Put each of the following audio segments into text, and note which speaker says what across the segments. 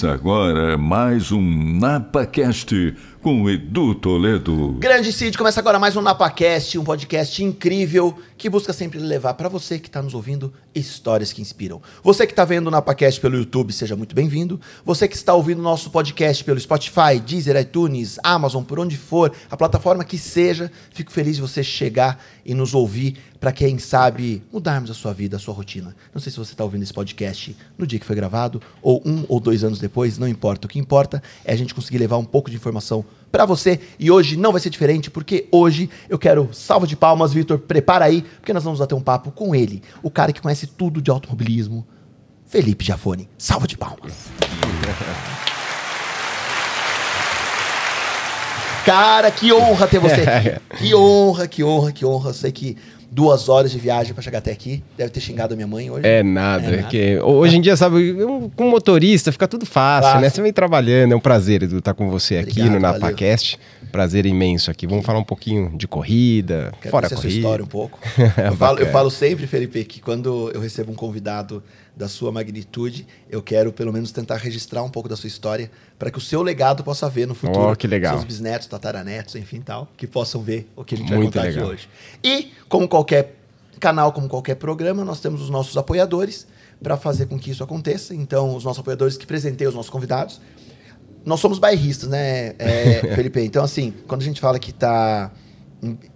Speaker 1: Começa agora mais um NapaCast com Edu Toledo.
Speaker 2: Grande Cid, começa agora mais um NapaCast, um podcast incrível que busca sempre levar para você que está nos ouvindo histórias que inspiram. Você que está vendo o NapaCast pelo YouTube, seja muito bem-vindo. Você que está ouvindo nosso podcast pelo Spotify, Deezer, iTunes, Amazon, por onde for, a plataforma que seja, fico feliz de você chegar e nos ouvir para quem sabe mudarmos a sua vida, a sua rotina. Não sei se você está ouvindo esse podcast no dia que foi gravado ou um ou dois anos depois, não importa. O que importa é a gente conseguir levar um pouco de informação para você e hoje não vai ser diferente porque hoje eu quero salva de palmas, Vitor, prepara aí porque nós vamos bater um papo com ele, o cara que conhece tudo de automobilismo, Felipe Jafone. Salva de palmas. Cara, que honra ter você aqui. Que honra, que honra, que honra. Eu sei que duas horas de viagem para chegar até aqui. Deve ter xingado a minha mãe hoje. É nada. É, é
Speaker 1: nada. hoje em dia, sabe, com motorista fica tudo fácil, né? fácil, né? Você vem trabalhando, é um prazer estar tá com você Obrigado, aqui no NapaCast. Prazer imenso aqui. Vamos falar um pouquinho de corrida, Quero fora a corrida. sua história um pouco. eu, falo, eu falo
Speaker 2: sempre, Felipe, que quando eu recebo um convidado da sua magnitude, eu quero pelo menos tentar registrar um pouco da sua história para que o seu legado possa ver no futuro. Oh, que legal. Seus bisnetos, tataranetos, enfim tal, que possam ver o que a gente Muito vai contar legal. aqui hoje. E, como qualquer canal, como qualquer programa, nós temos os nossos apoiadores para fazer com que isso aconteça. Então, os nossos apoiadores que presenteiam os nossos convidados. Nós somos bairristas, né, é, Felipe? Então, assim, quando a gente fala que está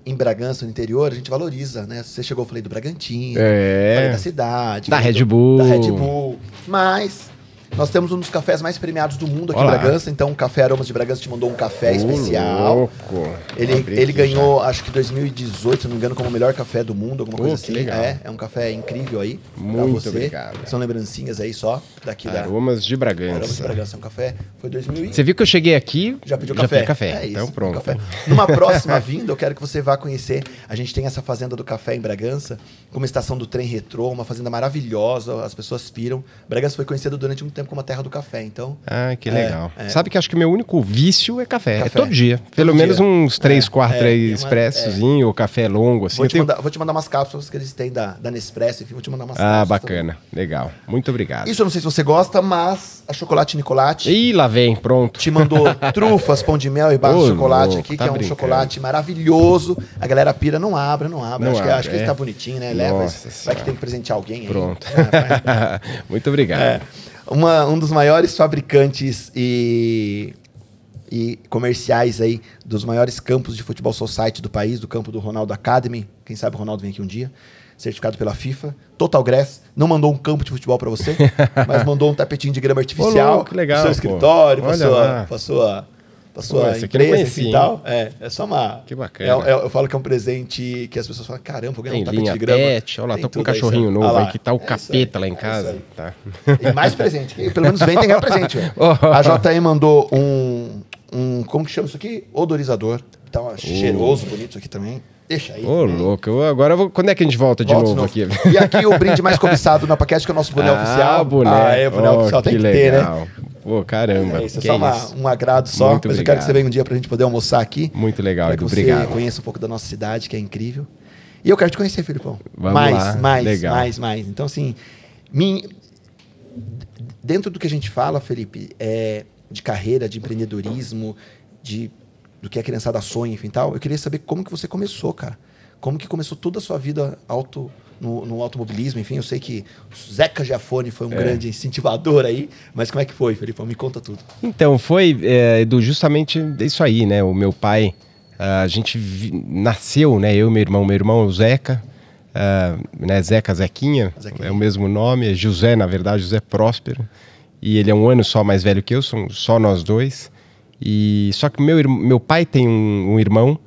Speaker 2: em, Bragança, no interior, a gente valoriza, né? Você chegou, eu falei do Bragantino, é. falei da cidade, da Red do, Bull. Da Red Bull. Mas nós temos um dos cafés mais premiados do mundo aqui Olá. em Bragança, então o Café Aromas de Bragança te mandou um café oh, especial. Louco. Ele, ele ganhou, já. acho que 2018, se não me engano, como o melhor café do mundo, alguma oh, coisa assim. Legal. É, é um café incrível aí. Muito obrigado. São lembrancinhas aí só daqui Aromas da Aromas de Bragança. Aromas de Bragança, é um café. Foi 2000 Você viu que eu cheguei
Speaker 1: aqui? Já pediu café. Já café. É isso, então pronto. Café. Numa próxima
Speaker 2: vinda, eu quero que você vá conhecer. A gente tem essa fazenda do café em Bragança, como estação do trem retrô, uma fazenda maravilhosa, as pessoas piram. Bragança foi conhecida durante um tempo tempo como a terra do café, então... Ah,
Speaker 1: que é, legal. É, Sabe que acho que meu único vício é café. É café. É todo dia. Todo Pelo dia. menos uns três, é, quatro é, expressozinho, ou café longo, assim. Vou te, tenho... mandar, vou te,
Speaker 2: mandar, umas cápsulas que eles têm da, da Nespresso, enfim, vou te mandar umas
Speaker 1: Ah, bacana. Também. Legal. Muito obrigado. Isso eu não
Speaker 2: sei se você gosta, mas a Chocolate Nicolate...
Speaker 1: Ih, lá vem, pronto. Te mandou trufas, pão de
Speaker 2: mel e barra de chocolate louco, aqui, tá que é um brincando. chocolate maravilhoso. A galera pira, não abra, não abra. Não acho, abre, que, acho que ele tá bonitinho, né? Leva, vai que tem que presentear alguém Pronto. Aí. Pronto.
Speaker 1: Muito obrigado. É
Speaker 2: uma, um dos maiores fabricantes e, e comerciais aí, dos maiores campos de futebol society do país, do campo do Ronaldo Academy. Quem sabe o Ronaldo vem aqui um dia. Certificado pela FIFA, Total Grass, não mandou um campo de futebol para você, mas mandou um tapetinho de grama artificial. Olô, que legal. Pro seu pô. escritório, para sua, sua da sua Pô, empresa e assim, tal. É, é só uma. Que bacana. É, é, eu falo que é um presente que as pessoas falam: caramba, vou ganhar tem um tapete de grama. Pet, olha lá, tô com um cachorrinho novo lá, aí que tá o é capeta
Speaker 1: aí, lá em é casa. Tá. E mais presente. pelo menos vem tem que ganhar presente, oh. A JM
Speaker 2: mandou um, um. Como que chama isso aqui? Odorizador. Tá um oh. cheiroso, bonito isso aqui também.
Speaker 1: Deixa aí. Ô, oh, louco. Eu agora vou... Quando é que a gente volta de, novo, novo, aqui? E aqui o brinde mais cobiçado na paquete, que é o nosso boné ah, oficial. Boné. Ah, é, boné oh, oficial. Tem que, que ter, né? Pô, caramba. É isso, é que só é uma, isso? um agrado só. Muito mas obrigado. eu quero que você venha um dia
Speaker 2: pra gente poder almoçar aqui. Muito legal, Edu. Obrigado. você conheça um pouco da nossa cidade, que é incrível. E eu quero te conhecer, Filipão. Vamos mais, lá. mais, legal. mais, mais. Então, assim, mim, dentro do que a gente fala, Felipe, é de carreira, de empreendedorismo, de do que a criançada sonha, enfim, tal. Eu queria saber como que você começou, cara. Como que começou toda a sua vida auto no, no automobilismo, enfim, eu sei que Zeca Giafone foi um é. grande incentivador aí, mas como é que foi, Felipe? Me conta tudo.
Speaker 1: Então, foi, é, justamente isso aí, né? O meu pai, a gente nasceu, né? Eu, meu irmão, meu irmão, o Zeca, uh, né? Zeca Zequinha, Zequinha, é o mesmo nome, é José, na verdade, José Próspero. E ele é um ano só mais velho que eu, são só nós dois. E só que meu, meu pai tem um, um irmão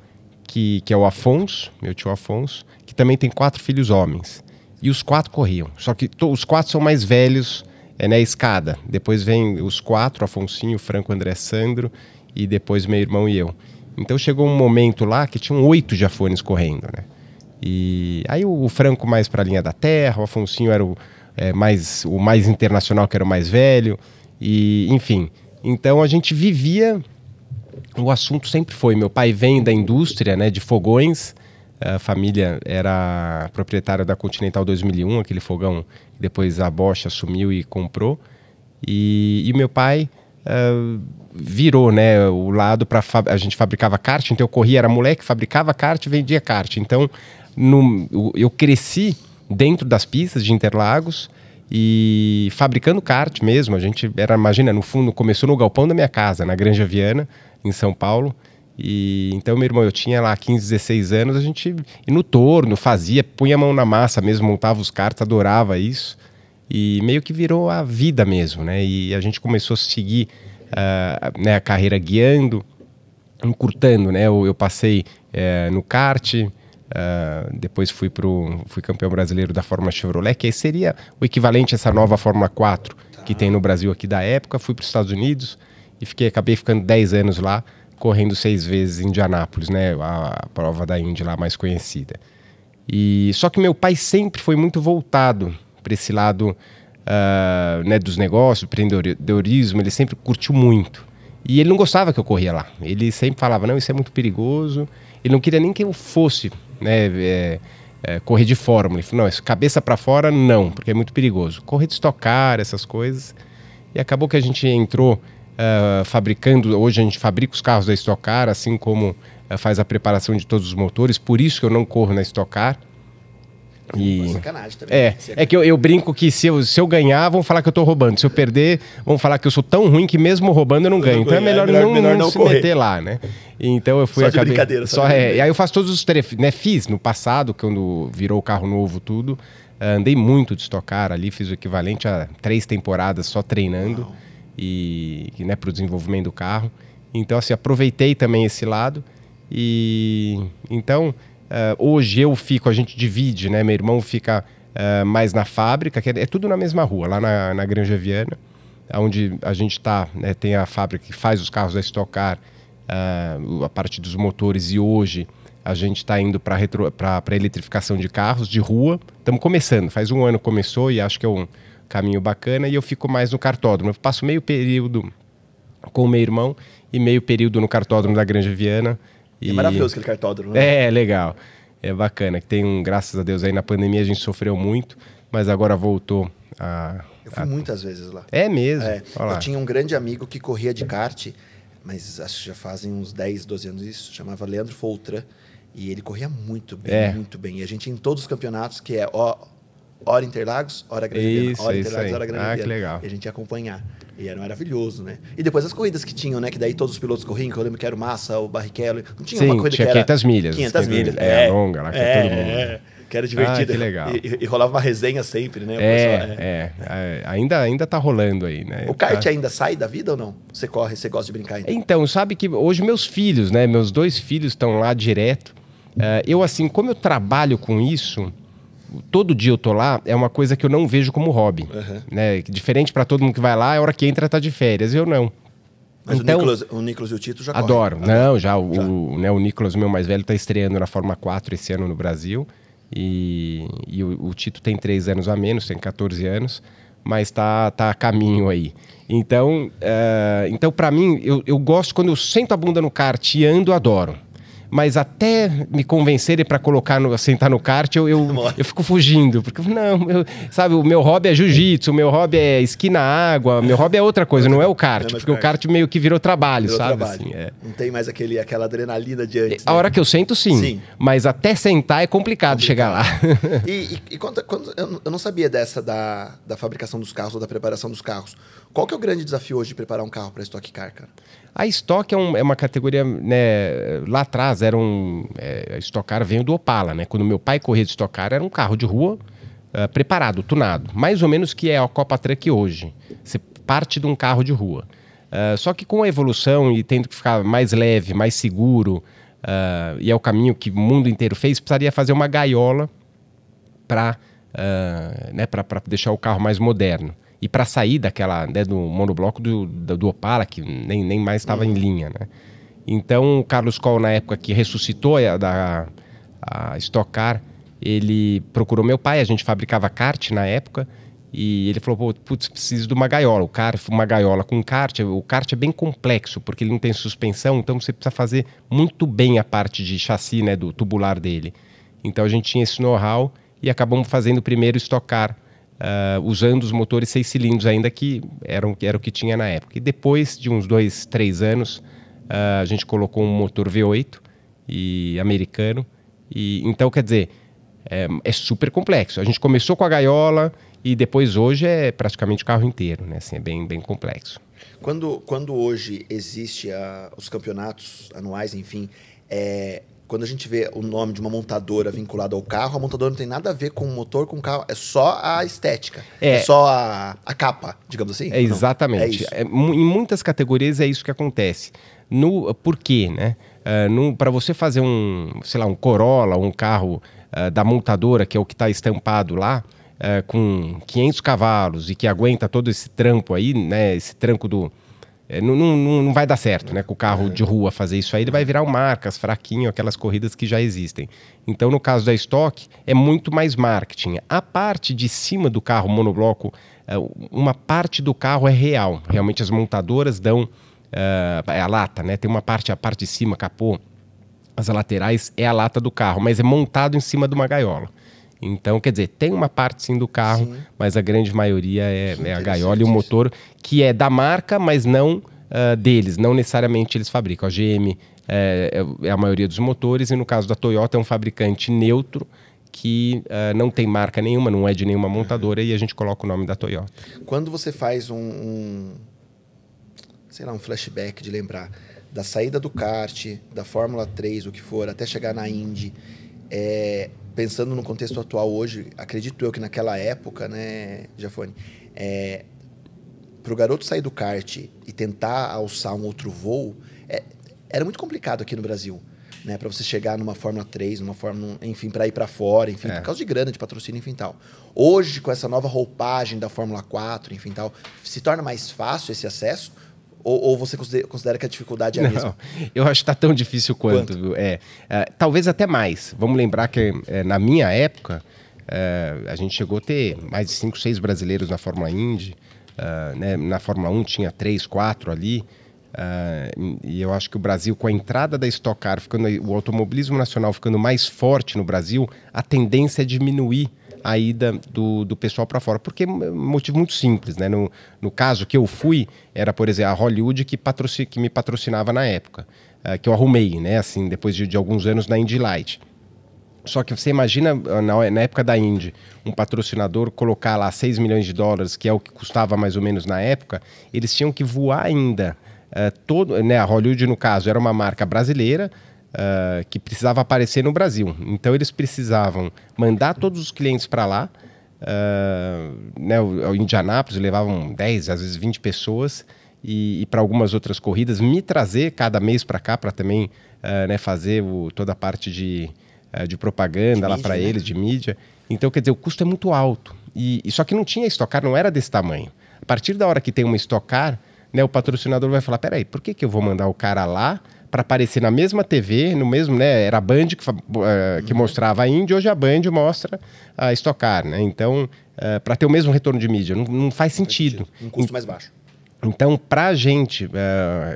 Speaker 1: que, que é o Afonso, meu tio Afonso, também tem quatro filhos homens. E os quatro corriam. Só que os quatro são mais velhos é, na né, escada. Depois vem os quatro, Afonsinho, Franco, André, Sandro e depois meu irmão e eu. Então chegou um momento lá que tinham oito jafones correndo, né? E aí o, o Franco mais para a linha da terra, o Afonsinho era o, é, mais, o mais internacional, que era o mais velho, e enfim. Então a gente vivia... O assunto sempre foi, meu pai vem da indústria, né, de fogões... A família era proprietária da Continental 2001, aquele fogão que depois a Bosch assumiu e comprou. E, e meu pai uh, virou né, o lado para. A gente fabricava kart, então eu corria, era moleque, fabricava kart e vendia kart. Então no, eu cresci dentro das pistas de Interlagos e fabricando kart mesmo. A gente era, imagina, no fundo, começou no galpão da minha casa, na Granja Viana, em São Paulo. E então, meu irmão, eu tinha lá 15, 16 anos, a gente ia no torno, fazia, punha a mão na massa mesmo, montava os cartas, adorava isso. E meio que virou a vida mesmo, né? E a gente começou a seguir uh, né, a carreira guiando, encurtando, né? Eu, eu passei uh, no kart, uh, depois fui, pro, fui campeão brasileiro da Fórmula Chevrolet, que aí seria o equivalente a essa nova Fórmula 4 que tem no Brasil aqui da época. Fui para os Estados Unidos e fiquei, acabei ficando 10 anos lá correndo seis vezes em Indianápolis, né? A, a prova da Indy lá mais conhecida. E só que meu pai sempre foi muito voltado para esse lado uh, né, dos negócios, empreendedorismo. Ele sempre curtiu muito. E ele não gostava que eu corria lá. Ele sempre falava não, isso é muito perigoso. Ele não queria nem que eu fosse, né? É, é, correr de fórmula. Ele falou, não, isso, cabeça para fora não, porque é muito perigoso. Correr de estocar, essas coisas. E acabou que a gente entrou uh, fabricando, hoje a gente fabrica os carros da Stock Car, assim como uh, faz a preparação de todos os motores, por isso que eu não corro na Stock Car. E... É sacanagem também. É, né? é que eu, eu, brinco que se eu, se eu ganhar, vão falar que eu tô roubando. Se eu perder, vão falar que eu sou tão ruim que mesmo roubando eu não ganho. Então é, é melhor, é melhor não, melhor não, não se correr. meter lá, né? Então eu fui só acabei... brincadeira, só, só é, E aí eu faço todos os trefes, né? Fiz no passado, quando virou o carro novo, tudo. Eh, andei muito de estocar ali, fiz o equivalente a três temporadas só treinando. Uau e né, para o desenvolvimento do carro. Então, assim, aproveitei também esse lado. E então, uh, hoje eu fico, a gente divide, né? Meu irmão fica uh, mais na fábrica, que é, é, tudo na mesma rua, lá na, na Granja Viana, onde a gente está, né, tem a fábrica que faz os carros a estocar, uh, eh, a parte dos motores, e hoje a gente está indo para a eletrificação de carros de rua. Estamos começando, faz um ano começou e acho que é um caminho bacana e eu fico mais no cartódromo. Eu passo meio período com o meu irmão e meio período no cartódromo da Granja Viana. E... É maravilhoso aquele cartódromo. Né? É, legal. É bacana. Que tem um, graças a Deus, aí na pandemia a gente sofreu muito, mas agora voltou a. Eu fui a...
Speaker 2: muitas vezes lá. É mesmo? É. Eu tinha um grande amigo que corria de kart, mas acho que já fazem uns 10, 12 anos isso, chamava Leandro Foltran. E ele corria muito bem, é. muito bem. E a gente em todos os campeonatos, que é ó, hora Interlagos, hora Grande isso, Hora Interlagos, hora Grande ah, Viana. que legal. E a gente ia acompanhar. E era maravilhoso, né? E depois as corridas que tinham, né? Que daí todos os pilotos corriam, que eu lembro que era o Massa, o Barrichello. Não tinha Sim, uma corrida tinha que era... 500 milhas. 500 milhas. É, é longa lá, que é, todo mundo. É, é que era divertido. Ah, que legal. E, e, rolava uma resenha sempre, né? É, pessoal, é.
Speaker 1: é, é, Ainda, ainda tá rolando aí, né? O kart tá...
Speaker 2: ainda sai da vida ou não? Você corre, você gosta de brincar ainda?
Speaker 1: Então? então, sabe que hoje meus filhos, né? Meus dois filhos estão lá direto. Uh, eu, assim, como eu trabalho com isso, todo dia eu tô lá, é uma coisa que eu não vejo como hobby. Uhum. Né? Diferente para todo mundo que vai lá, é hora que entra tá de férias. Eu não. Mas então, o, Nicolas, o
Speaker 2: Nicolas e o Tito já Adoro. Correm,
Speaker 1: né? não, já, já. O, né, o Nicolas, meu mais velho, tá estreando na Fórmula 4 esse ano no Brasil. E, e o, o, Tito tem três anos a menos, tem 14 anos, mas tá, tá a caminho aí. Então, uh, então para mim, eu, eu gosto quando eu sento a bunda no kart e ando, adoro mas até me convencerem para colocar no, sentar no kart, eu, eu, eu fico fugindo. Porque, não, eu, sabe, o meu hobby é jiu-jitsu, o meu hobby é esqui na água, meu hobby é outra coisa, não é o kart. É porque o kart meio que virou trabalho, virou sabe? Trabalho. Assim,
Speaker 2: é. Não tem mais aquele, aquela adrenalina de antes. A né? hora que eu sento, sim, sim.
Speaker 1: Mas até sentar é complicado, complicado. chegar lá.
Speaker 2: E, e, e quando, quando, eu não sabia dessa da, da fabricação dos carros ou da preparação dos carros. Qual que é o grande desafio hoje de preparar um carro para estoque car, cara?
Speaker 1: A estoque é, um, é uma categoria, né, lá atrás era um... É, estocar veio do Opala, né? Quando meu pai corria de estocar, era um carro de rua ah, preparado, tunado. Mais ou menos que é a Copa Truck hoje. Você parte de um carro de rua. Ah, só que com a evolução e tendo que ficar mais leve, mais seguro, ah, e é o caminho que o mundo inteiro fez, precisaria fazer uma gaiola para uh, né, Para deixar o carro mais moderno e para sair daquela né, do monobloco do, do, do, Opala que nem, nem mais estava uhum. em linha, né? Então o Carlos Coll na época que ressuscitou a, da a Stock Car, ele procurou meu pai, a gente fabricava kart na época e ele falou, putz, preciso de uma gaiola. O kart, uma gaiola com kart, o kart é bem complexo porque ele não tem suspensão, então você precisa fazer muito bem a parte de chassi, né, do tubular dele. Então a gente tinha esse know-how e acabamos fazendo o primeiro Stock Car uh, usando os motores seis cilindros, ainda que eram, era o que tinha na época. E depois de uns dois, três anos, uh, a gente colocou um motor V8 e americano. E, então, quer dizer, é, é, super complexo. A gente começou com a gaiola e depois hoje é praticamente o carro inteiro, né? Assim, é bem, bem complexo.
Speaker 2: Quando, quando hoje existe a, os campeonatos anuais, enfim, é, quando a gente vê o nome de uma montadora vinculado ao carro, a montadora não tem nada a ver com o motor, com o carro, é só a estética, é, é só a, a, capa, digamos assim. É exatamente. É, é
Speaker 1: em muitas categorias é isso que acontece. No quê, né? Uh, ah, Para você fazer um, sei lá, um Corolla, um carro uh, da montadora, que é o que está estampado lá, uh, com 500 cavalos e que aguenta todo esse trampo aí, né? Esse tranco do, é, não, não, não, vai dar certo, né? Com o carro de rua fazer isso aí, ele vai virar um marcas, fraquinho, aquelas corridas que já existem. Então, no caso da estoque, é muito mais marketing. A parte de cima do carro monobloco, é, uma parte do carro é real. Realmente as montadoras dão uh, a lata, né? Tem uma parte, a parte de cima, capô, as laterais, é a lata do carro, mas é montado em cima de uma gaiola. Então, quer dizer, tem uma parte sim do carro, sim. mas a grande maioria é, é a gaiola e o motor, que é da marca, mas não uh, deles. Não necessariamente eles fabricam. A GM eh, é, é, a maioria dos motores, e no caso da Toyota é um fabricante neutro que uh, não tem marca nenhuma, não é de nenhuma montadora, uhum. e a gente coloca o nome da Toyota.
Speaker 2: Quando você faz um, um sei lá, um flashback de lembrar da saída do kart, da Fórmula 3, o que for, até chegar na Indy é, pensando no contexto atual hoje, acredito eu que naquela época, né, Jafone, é, para o garoto sair do kart e tentar alçar um outro voo, é, era muito complicado aqui no Brasil. Né, para você chegar numa Fórmula 3, numa Fórmula, enfim, para ir para fora, enfim, é. por causa de grana, de patrocínio, enfim, tal. Hoje, com essa nova roupagem da Fórmula 4, enfim, tal, se torna mais fácil esse acesso, ou, ou você considera que a dificuldade é a mesma?
Speaker 1: eu acho que está tão difícil quanto, quanto? É, é, talvez até mais. Vamos lembrar que é, na minha época, é, a gente chegou a ter mais de 5, 6 brasileiros na Fórmula Indy. Né? Na Fórmula 1 tinha 3, 4 ali. e eu acho que o Brasil, com a entrada da Stock Car, ficando, o automobilismo nacional ficando mais forte no Brasil, a tendência é diminuir a ida do, do pessoal para fora. Porque é motivo muito simples, né? No, no caso que eu fui, era, por exemplo, a Hollywood que, patrocin, que me patrocinava na época, uh, que eu arrumei, né? Assim, depois de, de alguns anos na Indy Light. Só que você imagina, eh, na, na época da Indy, um patrocinador colocar lá 6 milhões de dólares, que é o que custava mais ou menos na época, eles tinham que voar ainda. Uh, todo, né, a Hollywood, no caso, era uma marca brasileira, uh, que precisava aparecer no Brasil. Então eles precisavam mandar todos os clientes para lá, uh, né, o, o Indianápolis levavam 10, às vezes 20 pessoas, e, e para algumas outras corridas, me trazer cada mês para cá para também uh, né, fazer o, toda a parte de, uh, de propaganda de lá para né? eles, de mídia. Então, quer dizer, o custo é muito alto. E, e só que não tinha estocar, não era desse tamanho. A partir da hora que tem uma estocar, né, o patrocinador vai falar: peraí, por que, que eu vou mandar o cara lá? para aparecer na mesma TV, no mesmo, né? Era a Band que, uh, que uhum. mostrava a Indy, hoje a Band mostra a Estocar, né? Então, uh, eh, para ter o mesmo retorno de mídia, não, não faz sentido. Um custo mais baixo. Então, para a gente uh,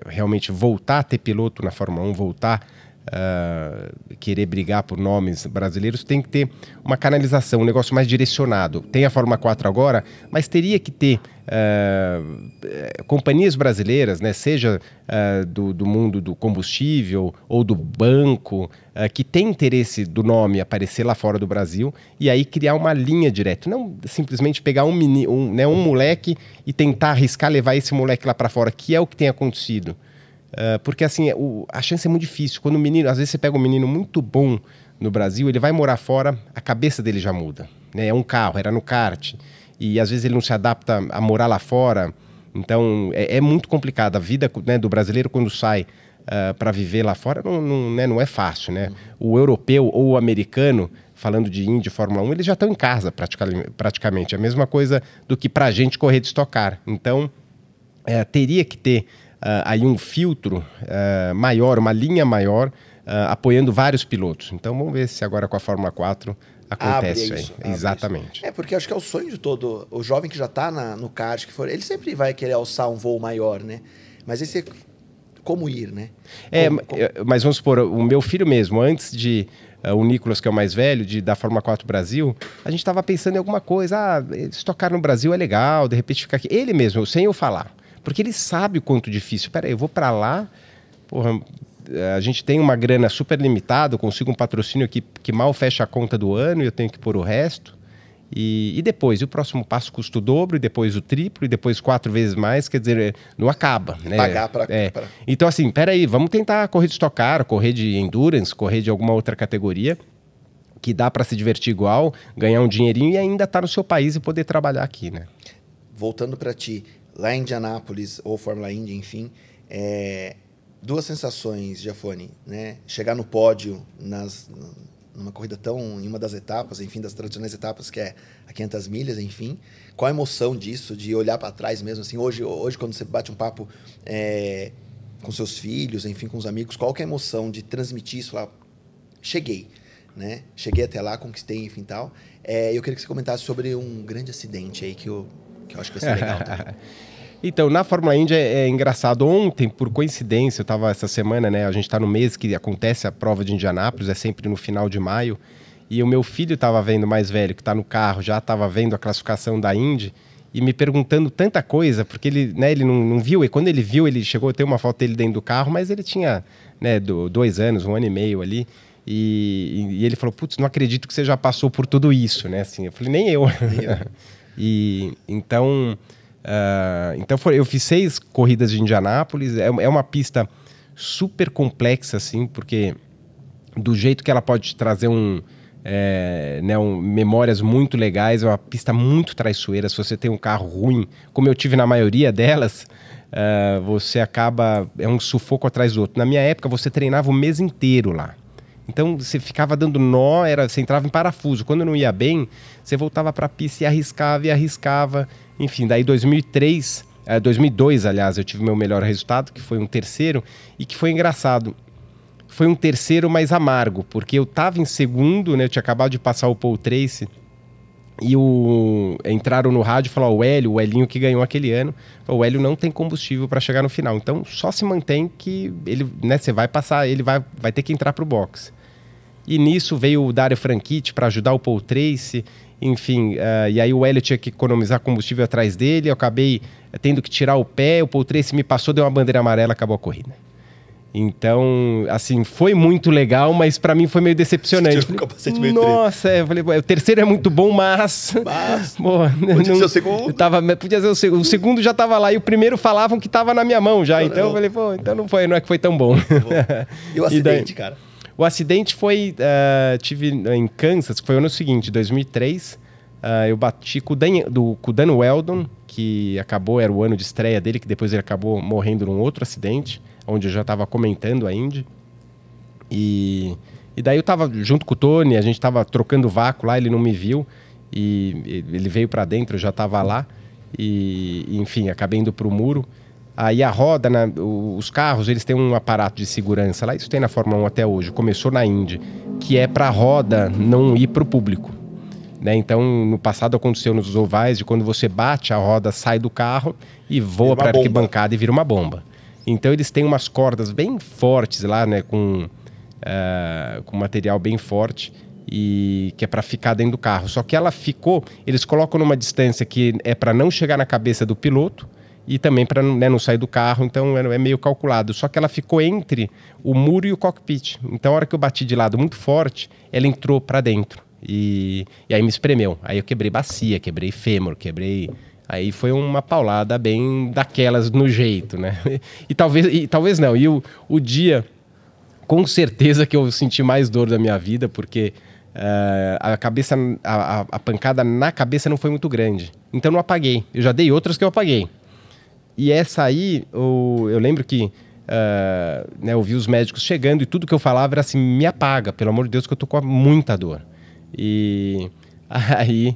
Speaker 1: realmente voltar a ter piloto na Fórmula 1, voltar Uh, querer brigar por nomes brasileiros, tem que ter uma canalização, um negócio mais direcionado. Tem a Fórmula 4 agora, mas teria que ter eh, companhias brasileiras, né, seja uh, do, do, mundo do combustível ou do banco, uh, que tem interesse do nome aparecer lá fora do Brasil e aí criar uma linha direta. Não simplesmente pegar um, mini, um, né, um moleque e tentar arriscar levar esse moleque lá para fora, que é o que tem acontecido. porque assim, o, a chance é muito difícil. Quando o menino, às vezes você pega um menino muito bom no Brasil, ele vai morar fora, a cabeça dele já muda. Né? É um carro, era no kart e às vezes ele não se adapta a morar lá fora. Então é, é muito complicado. A vida né, do brasileiro quando sai uh, ah, para viver lá fora não, não, né, não é fácil. Né? O europeu ou o americano, falando de Indy, Fórmula 1, eles já estão em casa praticamente. É a mesma coisa do que para a gente correr de estocar. Então é, teria que ter uh, aí um filtro uh, maior, uma linha maior. apoiando vários pilotos. Então vamos ver se agora com a Fórmula 4 acontece. É, isso, exatamente. Isso.
Speaker 2: É, porque acho que é o sonho de todo. O jovem que já está no card, que for, ele sempre vai querer alçar um voo maior, né? Mas esse. É como ir, né?
Speaker 1: É, como, mas vamos supor, o meu filho mesmo, antes de Uh, o Nicolas, que é o mais velho, de, da Fórmula 4 Brasil, a gente estava pensando em alguma coisa. Ah, se tocar no Brasil é legal, de repente ficar aqui. Ele mesmo, sem eu falar. Porque ele sabe o quanto difícil. Peraí, eu vou para lá, porra, a gente tem uma grana super limitada, eu consigo um patrocínio que, que mal fecha a conta do ano e eu tenho que pôr o resto. E, e depois, e o próximo passo custa o dobro, e depois o triplo, e depois quatro vezes mais, quer dizer, não acaba. Né? Pagar para. É. Pra... Então, assim, peraí, vamos tentar correr de estocar, correr de Endurance, correr de alguma outra categoria que dá para se divertir igual, ganhar um dinheirinho e ainda estar tá no seu país e poder trabalhar aqui, né?
Speaker 2: Voltando para ti, lá em Indianápolis, ou Fórmula Indy, enfim, é, duas sensações, Giafone, né? Chegar no pódio nas numa corrida tão em uma das etapas, enfim, das tradicionais etapas que é a 500 milhas, enfim. Qual a emoção disso de olhar para trás mesmo assim? Hoje, hoje quando você bate um papo é, com seus filhos, enfim, com os amigos, qual que é a emoção de transmitir isso lá? Cheguei, né? Cheguei até lá, conquistei, enfim, tal. É, eu queria que você comentasse sobre um grande acidente aí que eu que eu acho que vai ser legal.
Speaker 1: Então, na Fórmula Indy é, é, engraçado. Ontem, por coincidência, eu estava essa semana, né? A gente está no mês que acontece a prova de Indianápolis, é sempre no final de maio. E o meu filho estava vendo, mais velho, que está no carro, já estava vendo a classificação da Indy e me perguntando tanta coisa, porque ele, né, ele não, não viu. E quando ele viu, ele chegou a ter uma foto dele dentro do carro, mas ele tinha né, dois anos, um ano e meio ali. E, e ele falou: Putz, não acredito que você já passou por tudo isso, né? Assim, eu falei: Nem eu. Nem eu. e então. Uh, então foi, eu fiz seis corridas de Indianápolis. É, é, uma pista super complexa, assim, porque do jeito que ela pode trazer um, é, né, um, memórias muito legais, é uma pista muito traiçoeira. Se você tem um carro ruim, como eu tive na maioria delas, uh, você acaba. É um sufoco atrás do outro. Na minha época, você treinava o mês inteiro lá. Então você ficava dando nó, era, você entrava em parafuso. Quando não ia bem, você voltava para a pista e arriscava e arriscava. Enfim, daí 2003, 2002, é, aliás, eu tive meu melhor resultado, que foi um terceiro, e que foi engraçado. Foi um terceiro mais amargo, porque eu estava em segundo, né? Eu tinha acabado de passar o Paul Tracy e o entraram no rádio e falaram: o Hélio, o Helinho que ganhou aquele ano, o Hélio não tem combustível para chegar no final. Então só se mantém que ele, né, você vai passar, ele vai, vai ter que entrar para o boxe. E nisso veio o Dario Franchitti para ajudar o Paul Tracy, enfim, uh, e aí o Hélio tinha que economizar combustível atrás dele, eu acabei tendo que tirar o pé, o Paul Tracy me passou, deu uma bandeira amarela, acabou a corrida. Então, assim, foi muito legal, mas para mim foi meio decepcionante. Falei, meio Nossa, é, eu falei, o terceiro é muito bom, mas. mas Boa, podia não, ser o segundo. Tava, podia ser o segundo. O segundo já tava lá e o primeiro falavam que tava na minha mão já. Então não, então não. eu falei, pô, então não foi, não é que foi tão bom. Não, e o acidente, daí, cara? O acidente foi. Uh, tive em Kansas, foi o ano seguinte, 2003. Uh, ah, eu bati com o, Dan, do, com o Dan Weldon, que acabou, era o ano de estreia dele, que depois ele acabou morrendo num outro acidente, onde eu já estava comentando a Indy. E, e daí eu estava junto com o Tony, a gente estava trocando vácuo lá, ele não me viu. E ele veio para dentro, eu já estava lá. E enfim, acabei indo para o muro. Aí a roda, na, os carros, eles têm um aparato de segurança lá. Isso tem na Fórmula 1 até hoje. Começou na Indy, que é para a roda não ir para o público. Né? Então, no passado aconteceu nos ovais de quando você bate, a roda sai do carro e voa para a arquibancada e vira uma bomba. Então, eles têm umas cordas bem fortes lá, né? com, uh, com material bem forte e que é para ficar dentro do carro. Só que ela ficou, eles colocam numa distância que é para não chegar na cabeça do piloto e também para né, não sair do carro, então é, é meio calculado. Só que ela ficou entre o muro e o cockpit. Então, a hora que eu bati de lado muito forte, ela entrou para dentro e, e, aí me espremeu. Aí eu quebrei bacia, quebrei fêmur, quebrei. Aí foi uma paulada bem daquelas no jeito, né? E, talvez, e, talvez não. E o, o dia, com certeza que eu senti mais dor da minha vida, porque Uh, a cabeça, a, a, pancada na cabeça não foi muito grande. Então não apaguei. Eu já dei outras que eu apaguei. E essa aí, o, eu lembro que uh, né, eu vi os médicos chegando e tudo que eu falava era assim: me apaga, pelo amor de Deus, que eu tô com muita dor. E aí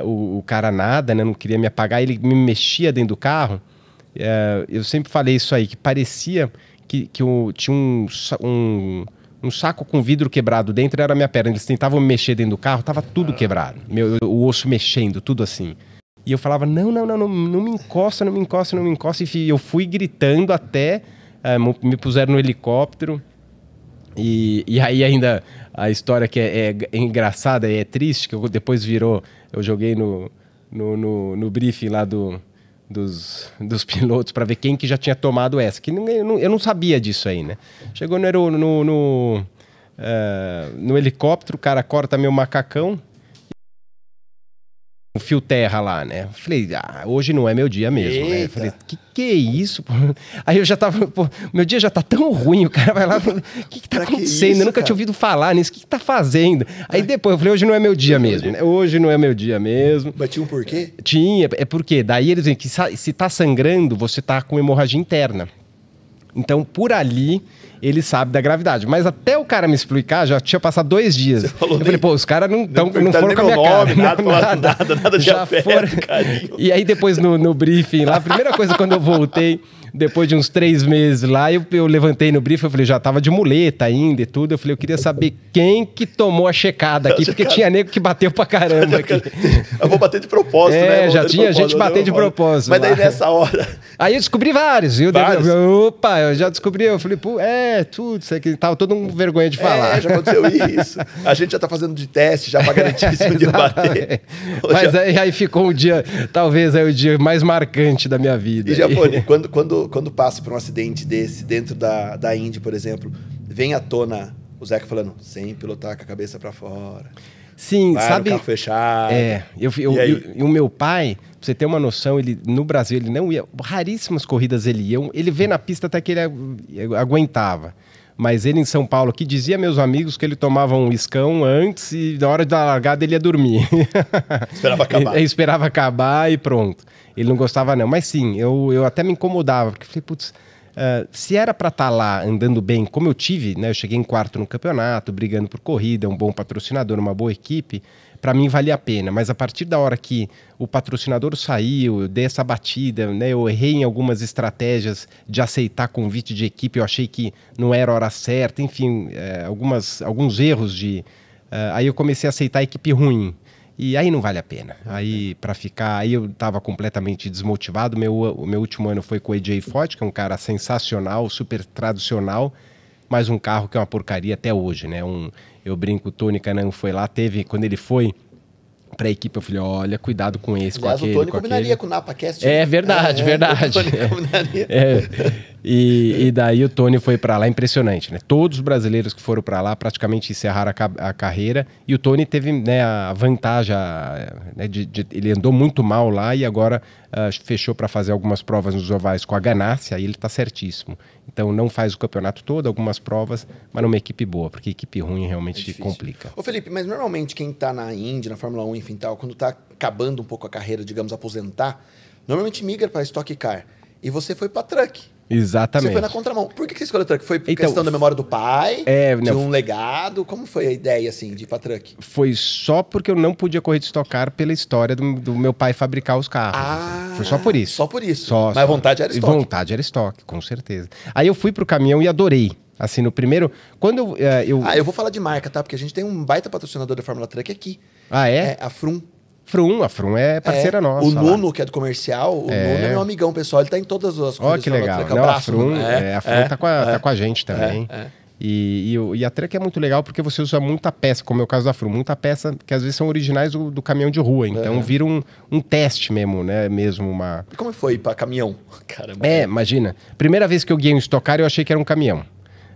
Speaker 1: uh, o, o, cara nada, né, não queria me apagar, ele me mexia dentro do carro. Uh, eu sempre falei isso aí, que parecia que, que eu, tinha um, um, um, saco com vidro quebrado dentro, era a minha perna. Eles tentavam me mexer dentro do carro, tava tudo ah. quebrado. Meu, o osso mexendo, tudo assim. E eu falava, não, não, não, não, não me encosta, não me encosta, não me encosta. E eu fui gritando até, eh, me puseram no helicóptero. E, e aí ainda a história que é, é, é engraçada e é triste, que depois virou, eu joguei no, no, no, no briefing lá do, dos, dos pilotos para ver quem que já tinha tomado essa. Que ninguém, eu, não, eu não sabia disso aí, né? Chegou no, no, no, uh, no helicóptero, o cara corta meu macacão, um fio terra lá, né? Falei, ah, hoje não é meu dia mesmo, né? Eita. né? Falei, que que é isso? Aí eu já tava, pô, meu dia já tá tão ruim, o cara vai lá, o que que tá pra acontecendo? Que isso, eu nunca cara? tinha ouvido falar nisso, o que que tá fazendo? Aí depois eu falei, hoje não é meu dia é mesmo, né? Hoje não é meu dia mesmo. Mas tinha um porquê? Tinha, é porque daí eles dizem que se tá sangrando, você tá com hemorragia interna. Então, por ali, ele sabe da gravidade. Mas até o cara me explicar, já tinha passado dois dias. falou eu nem, falei, pô, os caras não, não, não foram com a minha nome, cara. Nada, não, nada,
Speaker 2: nada, nada de já afeto, foram...
Speaker 1: E aí depois no, no briefing lá, a primeira coisa quando eu voltei, depois de uns três meses lá, eu, eu levantei no briefing, eu falei, já tava de muleta ainda e tudo. Eu falei, eu queria saber quem que tomou a checada aqui, porque tinha nego que bateu pra caramba aqui. Eu vou bater de propósito, é, né? já tinha gente bater de propósito. Mas daí nessa hora... Aí eu descobri vários, viu? Vários? Opa, eu já descobri, eu falei, pô, é, tudo, isso aqui, tava todo um vergonha de é, falar. É, já aconteceu
Speaker 2: isso. A gente já tá fazendo de teste, já pra garantir se um dia bater.
Speaker 1: Mas já... aí, aí ficou um dia, talvez aí o dia mais marcante da minha vida. E já foi,
Speaker 2: quando, quando quando, passa por um acidente desse, dentro da, da Indy, por exemplo, vem à tona o Zeca falando, sem pilotar com a cabeça para fora.
Speaker 1: Sim, Vai sabe? carro
Speaker 2: fechado. É, eu, eu, e, eu,
Speaker 1: e o meu pai, pra você ter uma noção, ele no Brasil ele não ia, raríssimas corridas ele ia, ele vê na pista até que ele aguentava. Mas ele em São Paulo que dizia meus amigos que ele tomava um iscão antes e na hora da largada ele ia dormir. Esperava acabar. Ele, ele esperava acabar e pronto. Ele não gostava não. Mas sim, eu, eu até me incomodava, porque falei, putz, uh, se era para estar tá lá andando bem, como eu tive, né? Eu cheguei em quarto no campeonato, brigando por corrida, um bom patrocinador, uma boa equipe para mim valia a pena. Mas a partir da hora que o patrocinador saiu, eu dei essa batida, né? Eu errei em algumas estratégias de aceitar convite de equipe, eu achei que não era hora certa, enfim, é, algumas, alguns erros de. É, aí eu comecei a aceitar a equipe ruim. E aí não vale a pena. Aí para ficar, aí eu estava completamente desmotivado. Meu, o meu último ano foi com o AJ Foyt, que é um cara sensacional, super tradicional, mas um carro que é uma porcaria até hoje, né? Um, eu brinco, o Tony Canan foi lá, teve, quando ele foi, pra equipe, eu falei, olha, cuidado com esse, Aliás, com aquele, o Tony com combinaria aquele. com o
Speaker 2: NapaCast. É né? verdade, é, verdade. O Tony combinaria.
Speaker 1: É. E, e daí o Tony foi para lá, impressionante, né? Todos os brasileiros que foram para lá praticamente encerraram a, a, carreira e o Tony teve né, a vantagem, né, de, de, ele andou muito mal lá e agora uh, fechou para fazer algumas provas nos ovais com a ganância, aí ele está certíssimo. Então não faz o campeonato todo, algumas provas, mas numa equipe boa, porque equipe ruim realmente é complica. Ô
Speaker 2: Felipe, mas normalmente quem está na Indy, na Fórmula 1, enfim, tal, quando está acabando um pouco a carreira, digamos, aposentar, normalmente migra para Stock Car. E você foi para truck.
Speaker 1: Exatamente. Você foi na
Speaker 2: contramão. Por que você escolheu truck? Foi então, questão da memória do pai? É, de não, um legado? Como foi a ideia, assim, de ir pra truck?
Speaker 1: Foi só porque eu não podia correr de estocar pela história do, do meu pai fabricar os carros. Ah, foi só por isso. Só por isso. Só, Mas só. a vontade era estoque. Vontade era estoque, com certeza. Aí eu fui pro caminhão e adorei. Assim, no primeiro. Quando eu, é, eu. Ah, eu vou falar de marca, tá? Porque a gente tem um baita patrocinador da Fórmula Truck aqui. Ah, é? É a Frum. Frum, a Frum é, é parceira é, nossa. O Nuno,
Speaker 2: lá. que é do comercial, o é. Nuno é meu amigão pessoal, ele tá em todas as coisas. Ó, que legal. Não, é, é, a Frum, é, a Frum tá, com a, tá com a
Speaker 1: gente também. E, e, e, a Trek é muito legal porque você usa muita peça, como é o caso da Frum, muita peça que às vezes são originais do, do caminhão de rua. Então é. vira um, um teste mesmo, né? Mesmo uma. E como foi para caminhão? Caramba. É, imagina. Primeira vez que eu guiei um estocar, eu achei que era um caminhão.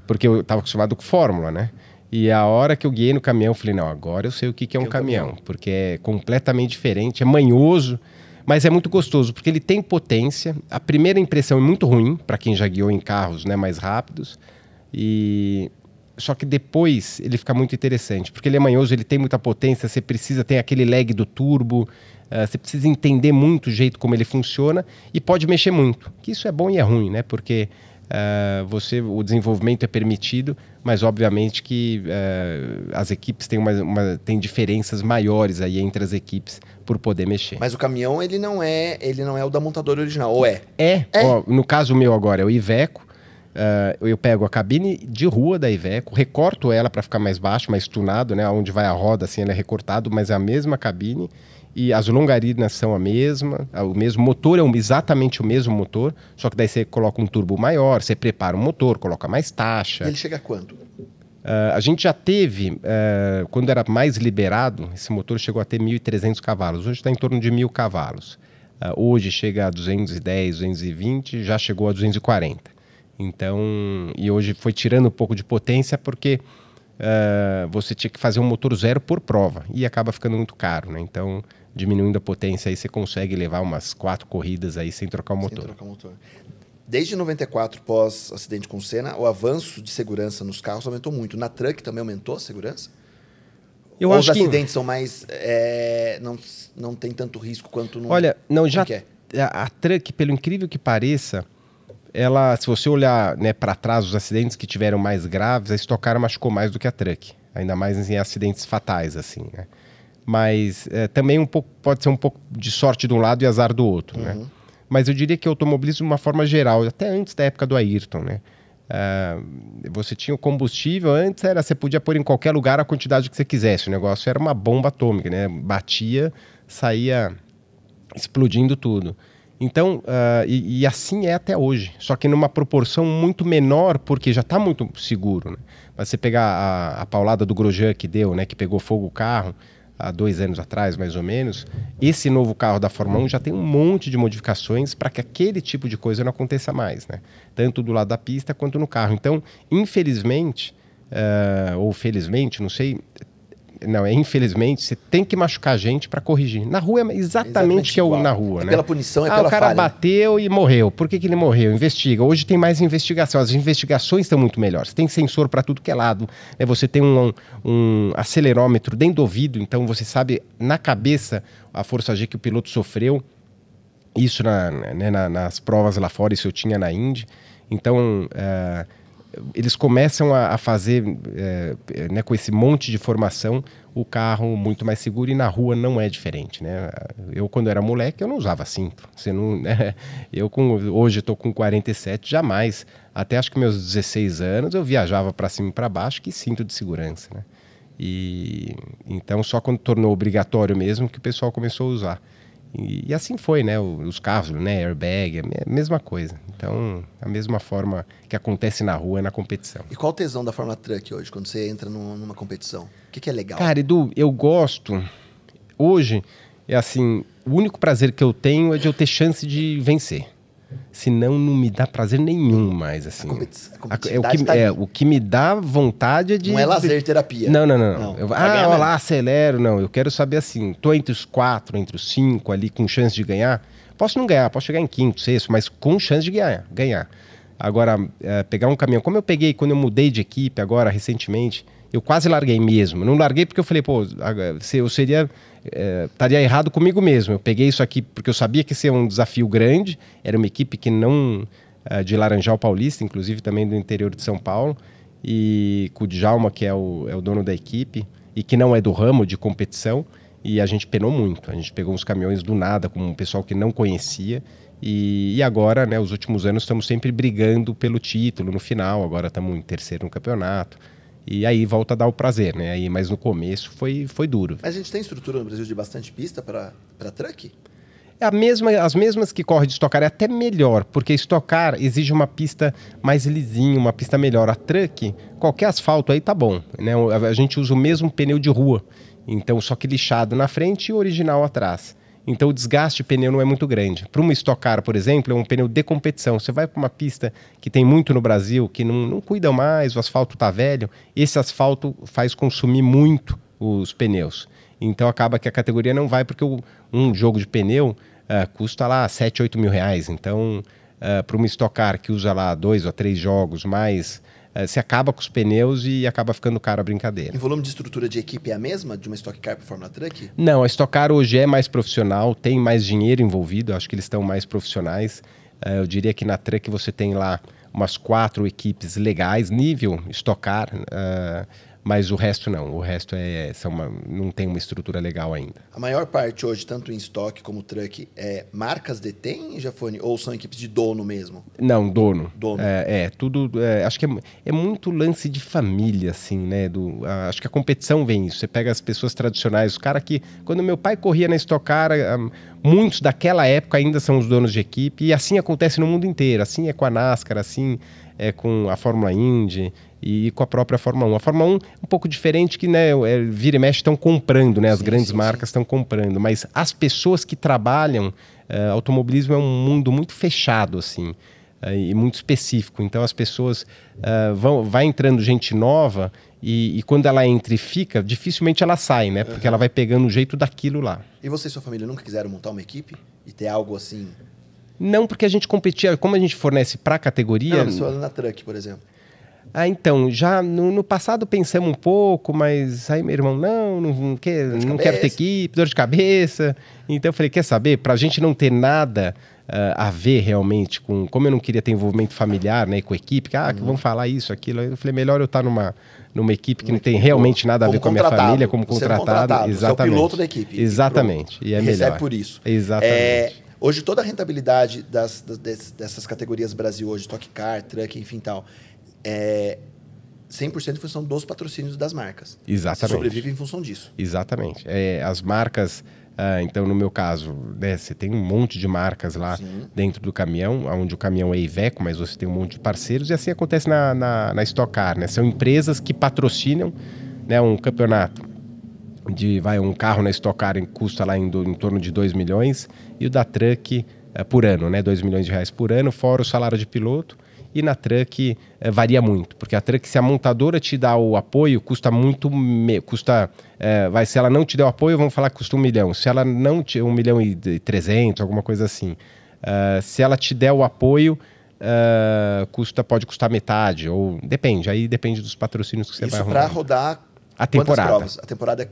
Speaker 1: Porque eu estava acostumado com fórmula, né? E a hora que eu guiei no caminhão, eu falei, não, agora eu sei o que, é que é um caminhão, caminhão, porque é completamente diferente, é manhoso, mas é muito gostoso, porque ele tem potência. A primeira impressão é muito ruim, para quem já guiou em carros né, mais rápidos, e só que depois ele fica muito interessante, porque ele é manhoso, ele tem muita potência, você precisa, tem aquele lag do turbo, uh, você precisa entender muito o jeito como ele funciona e pode mexer muito. Que isso é bom e é ruim, né? Porque uh, você, o desenvolvimento é permitido, mas obviamente que eh, as equipes têm, uma, uma, têm diferenças maiores aí entre as equipes por poder mexer.
Speaker 2: Mas o caminhão ele não é ele não é o da montadora original,
Speaker 1: ou é? É. é. Ó, no caso meu agora é o Iveco. Uh, eu pego a cabine de rua da Iveco, recorto ela para ficar mais baixo, mais tunado, né? Onde vai a roda, assim, ela é recortado, mas é a mesma cabine e as longarinas são a mesma, é o mesmo motor é exatamente o mesmo motor, só que daí você coloca um turbo maior, você prepara o motor, coloca mais taxa. Ele chega a quanto? Uh, a gente já teve, uh, quando era mais liberado, esse motor chegou a ter 1.300 cavalos, hoje está em torno de 1.000 cavalos. Uh, hoje chega a 210, 220, já chegou a 240. Então, e hoje foi tirando um pouco de potência porque você tinha que fazer um motor zero por prova e acaba ficando muito caro, né? Então, diminuindo a potência aí, você consegue levar umas quatro corridas aí sem trocar o motor. Sem trocar o motor.
Speaker 2: Desde 94, pós acidente com Senna, o avanço de segurança nos carros aumentou muito. Na truck também aumentou a segurança?
Speaker 1: Eu Ou acho os acidentes
Speaker 2: são mais. É, não, não tem tanto risco quanto no. Olha, não, já. É?
Speaker 1: A, a truck, pelo incrível que pareça, ela, se você olhar né, para trás os acidentes que tiveram mais graves, a estocar machucou mais do que a truck. Ainda mais em acidentes fatais, assim, né? mas é, também um pouco, pode ser um pouco de sorte de um lado e azar do outro, né? uhum. né? Mas eu diria que o automobilismo de uma forma geral, até antes da época do Ayrton, né? Uh, você tinha o combustível, antes era você podia pôr em qualquer lugar a quantidade que você quisesse. O negócio era uma bomba atômica, né? Batia, saía explodindo tudo. Então, uh, e, e, assim é até hoje, só que numa proporção muito menor, porque já está muito seguro. Né? Mas você pegar a, a paulada do Grosjean que deu, né? Que pegou fogo o carro, há dois anos atrás, mais ou menos, esse novo carro da Fórmula 1 já tem um monte de modificações para que aquele tipo de coisa não aconteça mais, né? Tanto do lado da pista quanto no carro. Então, infelizmente, uh, ou felizmente, não sei, não, é infelizmente, você tem que machucar a gente para corrigir. Na rua é exatamente, o que é o na rua, é né? Pela punição, é ah, pela o cara falha. bateu e morreu. Por que, que ele morreu? Investiga. Hoje tem mais investigação. As investigações estão muito melhores. tem sensor para tudo que é lado. Né? Você tem um, um acelerômetro dentro do ouvido, então você sabe na cabeça a força G que o piloto sofreu. Isso na, né, nas provas lá fora, isso eu tinha na Indy. Então... Uh, eles começam a, a fazer, é, é, né, com esse monte de formação, o carro muito mais seguro e na rua não é diferente, né? Eu, quando era moleque, eu não usava cinto. Você não, né? Eu, com, hoje, estou com 47, jamais. Até acho que meus 16 anos, eu viajava para cima e para baixo, que cinto de segurança, né? E, então, só quando tornou obrigatório mesmo que o pessoal começou a usar. E, assim foi, né? Os carros, né? Airbag, é é a mesma coisa. Então, a mesma forma que acontece na rua é na competição. E qual o
Speaker 2: tesão da Fórmula Truck hoje, quando você entra numa competição? O
Speaker 1: que, que, é legal? Cara, Edu, eu gosto. Hoje, é assim: o único prazer que eu tenho é de eu ter chance de vencer senão não me dá prazer nenhum mais, assim. A a, é, o que, tá é, o que me dá vontade é de... Não é lazer, terapia. Não, não, não. não. não. Eu, ah, olha lá, acelero. Não, eu quero saber assim, tô entre os quatro, entre os cinco ali, com chance de ganhar. Posso não ganhar, posso chegar em quinto, sexto, mas com chance de ganhar. ganhar. Agora, é, pegar um caminhão, como eu peguei quando eu mudei de equipe agora, recentemente, eu quase larguei mesmo. Não larguei porque eu falei, pô, eu seria é, estaria errado comigo mesmo. Eu peguei isso aqui porque eu sabia que seria um desafio grande. Era uma equipe que não é, de Laranjal Paulista, inclusive também do interior de São Paulo, e com o Djalma, que é o, é o dono da equipe e que não é do ramo de competição. E a gente penou muito. A gente pegou uns caminhões do nada com um pessoal que não conhecia. E, e agora, né, os últimos anos, estamos sempre brigando pelo título no final. Agora estamos em terceiro no campeonato e aí volta a dar o prazer, né? Aí, mas no começo foi, foi duro.
Speaker 2: Mas a gente tem estrutura no Brasil de bastante pista para truck?
Speaker 1: É mesma, as mesmas que corre de estocar é até melhor, porque estocar exige uma pista mais lisinha, uma pista melhor. A truck, qualquer asfalto aí tá bom, né? A gente usa o mesmo pneu de rua, então só que lixado na frente e original atrás. Então o desgaste de pneu não é muito grande. Para uma Stock Car, por exemplo, é um pneu de competição. Você vai para uma pista que tem muito no Brasil, que não, não cuidam mais, o asfalto está velho, esse asfalto faz consumir muito os pneus. Então acaba que a categoria não vai, porque o, um jogo de pneu uh, custa lá 7, 8 mil reais. Então, uh, para uma Stock Car que usa lá dois ou três jogos, mais se é, acaba com os pneus e acaba ficando caro a brincadeira. E o
Speaker 2: volume de estrutura de equipe é a mesma de uma Stock Car para Fórmula Truck?
Speaker 1: Não, a Stock Car hoje é mais profissional, tem mais dinheiro envolvido, acho que eles estão mais profissionais. É, eu diria que na Truck você tem lá umas quatro equipes legais, nível Stock Car. Uh, mas o resto não. O resto é, é, são uma, não tem uma estrutura legal ainda.
Speaker 2: A maior parte hoje, tanto em estoque como truck, é marcas detêm, Jafone? Ou são equipes de dono mesmo?
Speaker 1: Não, dono. Dono. É, é tudo. É, acho que é, é, muito lance de família, assim, né? Do, a, acho que a competição vem isso. Você pega as pessoas tradicionais, o cara que. Quando meu pai corria na Stock Car, muitos daquela época ainda são os donos de equipe, e assim acontece no mundo inteiro. Assim é com a NASCAR, assim é com a Fórmula Indy e com a própria Fórmula 1. A Fórmula 1 é um pouco diferente que, né, é, vira e mexe estão comprando, né? As sim, grandes sim, marcas estão comprando, mas as pessoas que trabalham, é, automobilismo é um mundo muito fechado, assim, é, e muito específico. Então as pessoas vão, vai entrando gente nova e, e, quando ela entra e fica, dificilmente ela sai, né? Porque uhum. ela vai pegando o jeito daquilo lá.
Speaker 2: E você e sua família nunca quiseram montar uma equipe e ter algo assim?
Speaker 1: Não, porque a gente competia, como a gente fornece para a categoria. Não,
Speaker 2: na Truck, por exemplo.
Speaker 1: Ah, então, já no, no, passado pensamos um pouco, mas aí meu irmão, não, não, não, quer, não quero ter equipe, dor de cabeça. Então eu falei, quer saber? Para a gente não ter nada uh, a ver realmente com. Como eu não queria ter envolvimento familiar né, com a equipe, que, ah, uhum. vão falar isso, aquilo. Eu falei, melhor eu estar tá numa, numa equipe que não tem realmente nada a ver com a minha família, como é contratado. contratado exatamente. Você é o piloto da equipe. Exatamente. E, e é e melhor. por isso. Exatamente. É,
Speaker 2: hoje, toda a rentabilidade das, das, dessas categorias Brasil hoje, Toque Car, Truck, enfim tal é 100% em função dos patrocínios das marcas.
Speaker 1: Exatamente. Sobrevive em função disso. Exatamente. É, as marcas, ah, então no meu caso, né, você tem um monte de marcas lá Sim. dentro do caminhão, onde o caminhão é Iveco, mas você tem um monte de parceiros, e assim acontece na, na, na Stock Car, né? São empresas que patrocinam né, um campeonato de vai um carro na Stock Car custa lá em, do, em torno de 2 milhões e o da Truck eh, por ano, né, 2 milhões de reais por ano, fora o salário de piloto e na truck eh, varia muito, porque a truck, se a montadora te dá o apoio, custa muito, me, custa, eh, vai, se ela não te der o apoio, vamos falar que custa um milhão, se ela não te, um milhão e trezentos, alguma coisa assim, eh, se ela te der o apoio, uh, custa, pode custar metade, ou depende, aí depende dos patrocínios que você Isso vai Isso para rodar
Speaker 2: a temporada. Provas? A temporada é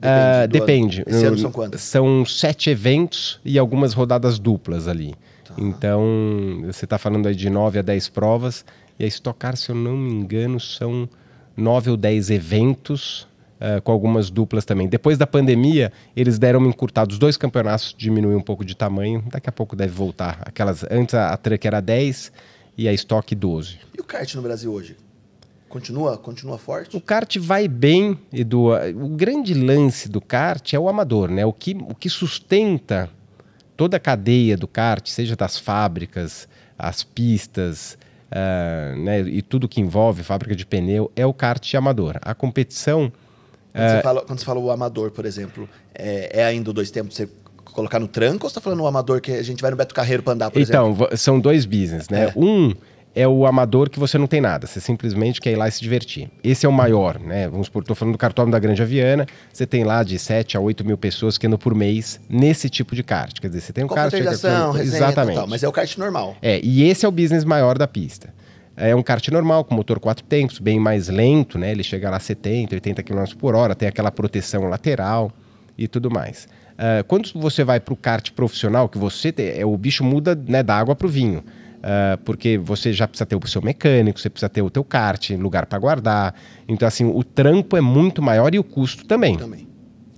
Speaker 1: Depende. Uh, depende. Esse ano são hum, quantas? São sete eventos e algumas rodadas duplas ali. Então, você está falando aí de 9 a 10 provas, e a Stock Car, se eu não me engano, são 9 ou 10 eventos, uh, com algumas duplas também. Depois da pandemia, eles deram uma encurtada, os dois campeonatos diminuíram um pouco de tamanho, daqui a pouco deve voltar. Aquelas, antes a, a Truck era 10 e a Stock 12.
Speaker 2: E o kart no Brasil hoje?
Speaker 1: Continua, continua forte? O kart vai bem, Edu. O grande lance do kart é o amador, né? O que, o que sustenta toda a cadeia do kart, seja das fábricas, as pistas, uh, né, e tudo que envolve fábrica de pneu, é o kart amador. A competição. Quando, uh, você, ah, fala,
Speaker 2: quando você fala o amador, por exemplo, é, é ainda dois tempos, você colocar no tranco ou você está falando o amador que a gente vai no Beto Carreiro para andar, por então, exemplo?
Speaker 1: Então, são dois business, né? É. Um é o amador que você não tem nada, você simplesmente quer ir lá e se divertir. Esse é o maior, né? Vamos supor, estou falando do cartório da Grande Aviana, você tem lá de 7 a 8 mil pessoas que andam por mês nesse tipo de kart. Quer dizer, você tem um kart... Que... é... Exatamente. Total, mas é
Speaker 2: o kart normal.
Speaker 1: É, e esse é o business maior da pista. É um kart normal, com motor quatro tempos, bem mais lento, né? Ele chega lá a 70, 80 km por hora, tem aquela proteção lateral e tudo mais. Uh, quando você vai para o kart profissional, que você tem, é, o bicho muda né, da água para o vinho. Ah, porque você já precisa ter o seu mecânico, você precisa ter o teu kart, lugar para guardar. Então, assim, o trampo é muito maior e o custo também. também.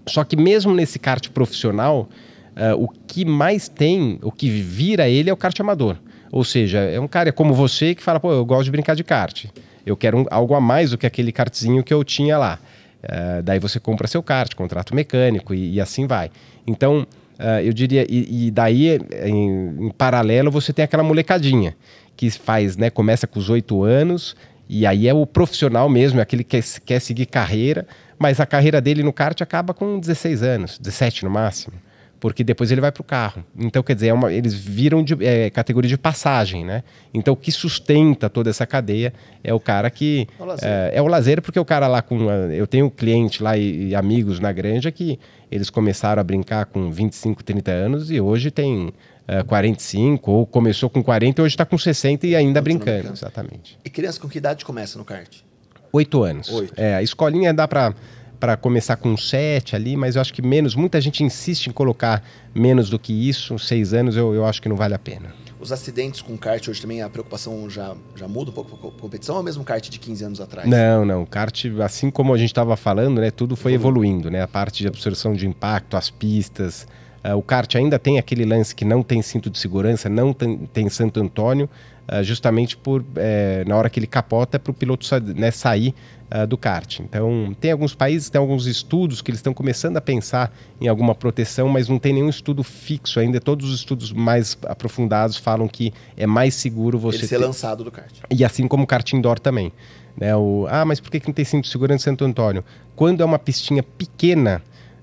Speaker 1: Só que mesmo nesse kart profissional, uh, o que mais tem, o que vira ele é o kart amador. Ou seja, é um cara como você que fala, pô, eu gosto de brincar de kart. Eu quero um, algo a mais do que aquele kartzinho que eu tinha lá. Uh, daí você compra seu kart, contrato mecânico e, e assim vai. Então, Uh, eu diria, e, e daí, em, em, paralelo, você tem aquela molecadinha que faz, né? Começa com os oito anos, e aí é o profissional mesmo, é aquele que quer, quer seguir carreira, mas a carreira dele no kart acaba com 16 anos, 17 no máximo porque depois ele vai para o carro. Então, quer dizer, é uma, eles viram de, é, categoria de passagem, né? Então, o que sustenta toda essa cadeia é o cara que... É o é, é, o lazer, porque o cara lá com... Eu tenho cliente lá e, e, amigos na granja que eles começaram a brincar com 25, 30 anos e hoje tem... 45, é, ou começou com 40 e hoje está com 60 e ainda tá brincando. Exatamente.
Speaker 2: E criança com que idade começa no kart?
Speaker 1: Oito anos. Oito. É, a escolinha dá para para começar com 7 ali, mas eu acho que menos. Muita gente insiste em colocar menos do que isso, seis anos eu, eu acho que não vale a pena.
Speaker 2: Os acidentes com kart hoje também, a preocupação já, já muda um pouco com a competição ou mesmo kart de 15 anos atrás?
Speaker 1: Não, não. Kart, assim como a gente estava falando, né, tudo foi evoluindo, né? A parte de absorção de impacto, as pistas. Uh, o kart ainda tem aquele lance que não tem cinto de segurança, não tem, tem Santo Antônio, ah, justamente por é, na hora que ele capota é para o piloto né, sair uh, do kart. Então tem alguns países, tem alguns estudos que eles estão começando a pensar em alguma proteção, mas não tem nenhum estudo fixo ainda. Todos os estudos mais aprofundados falam que é mais seguro você ele ser ter... lançado do kart. E assim como o kart indoor também. Né, o, ah, mas por que, que não tem cinto de segurança em Santo Antônio? Quando é uma pistinha pequena,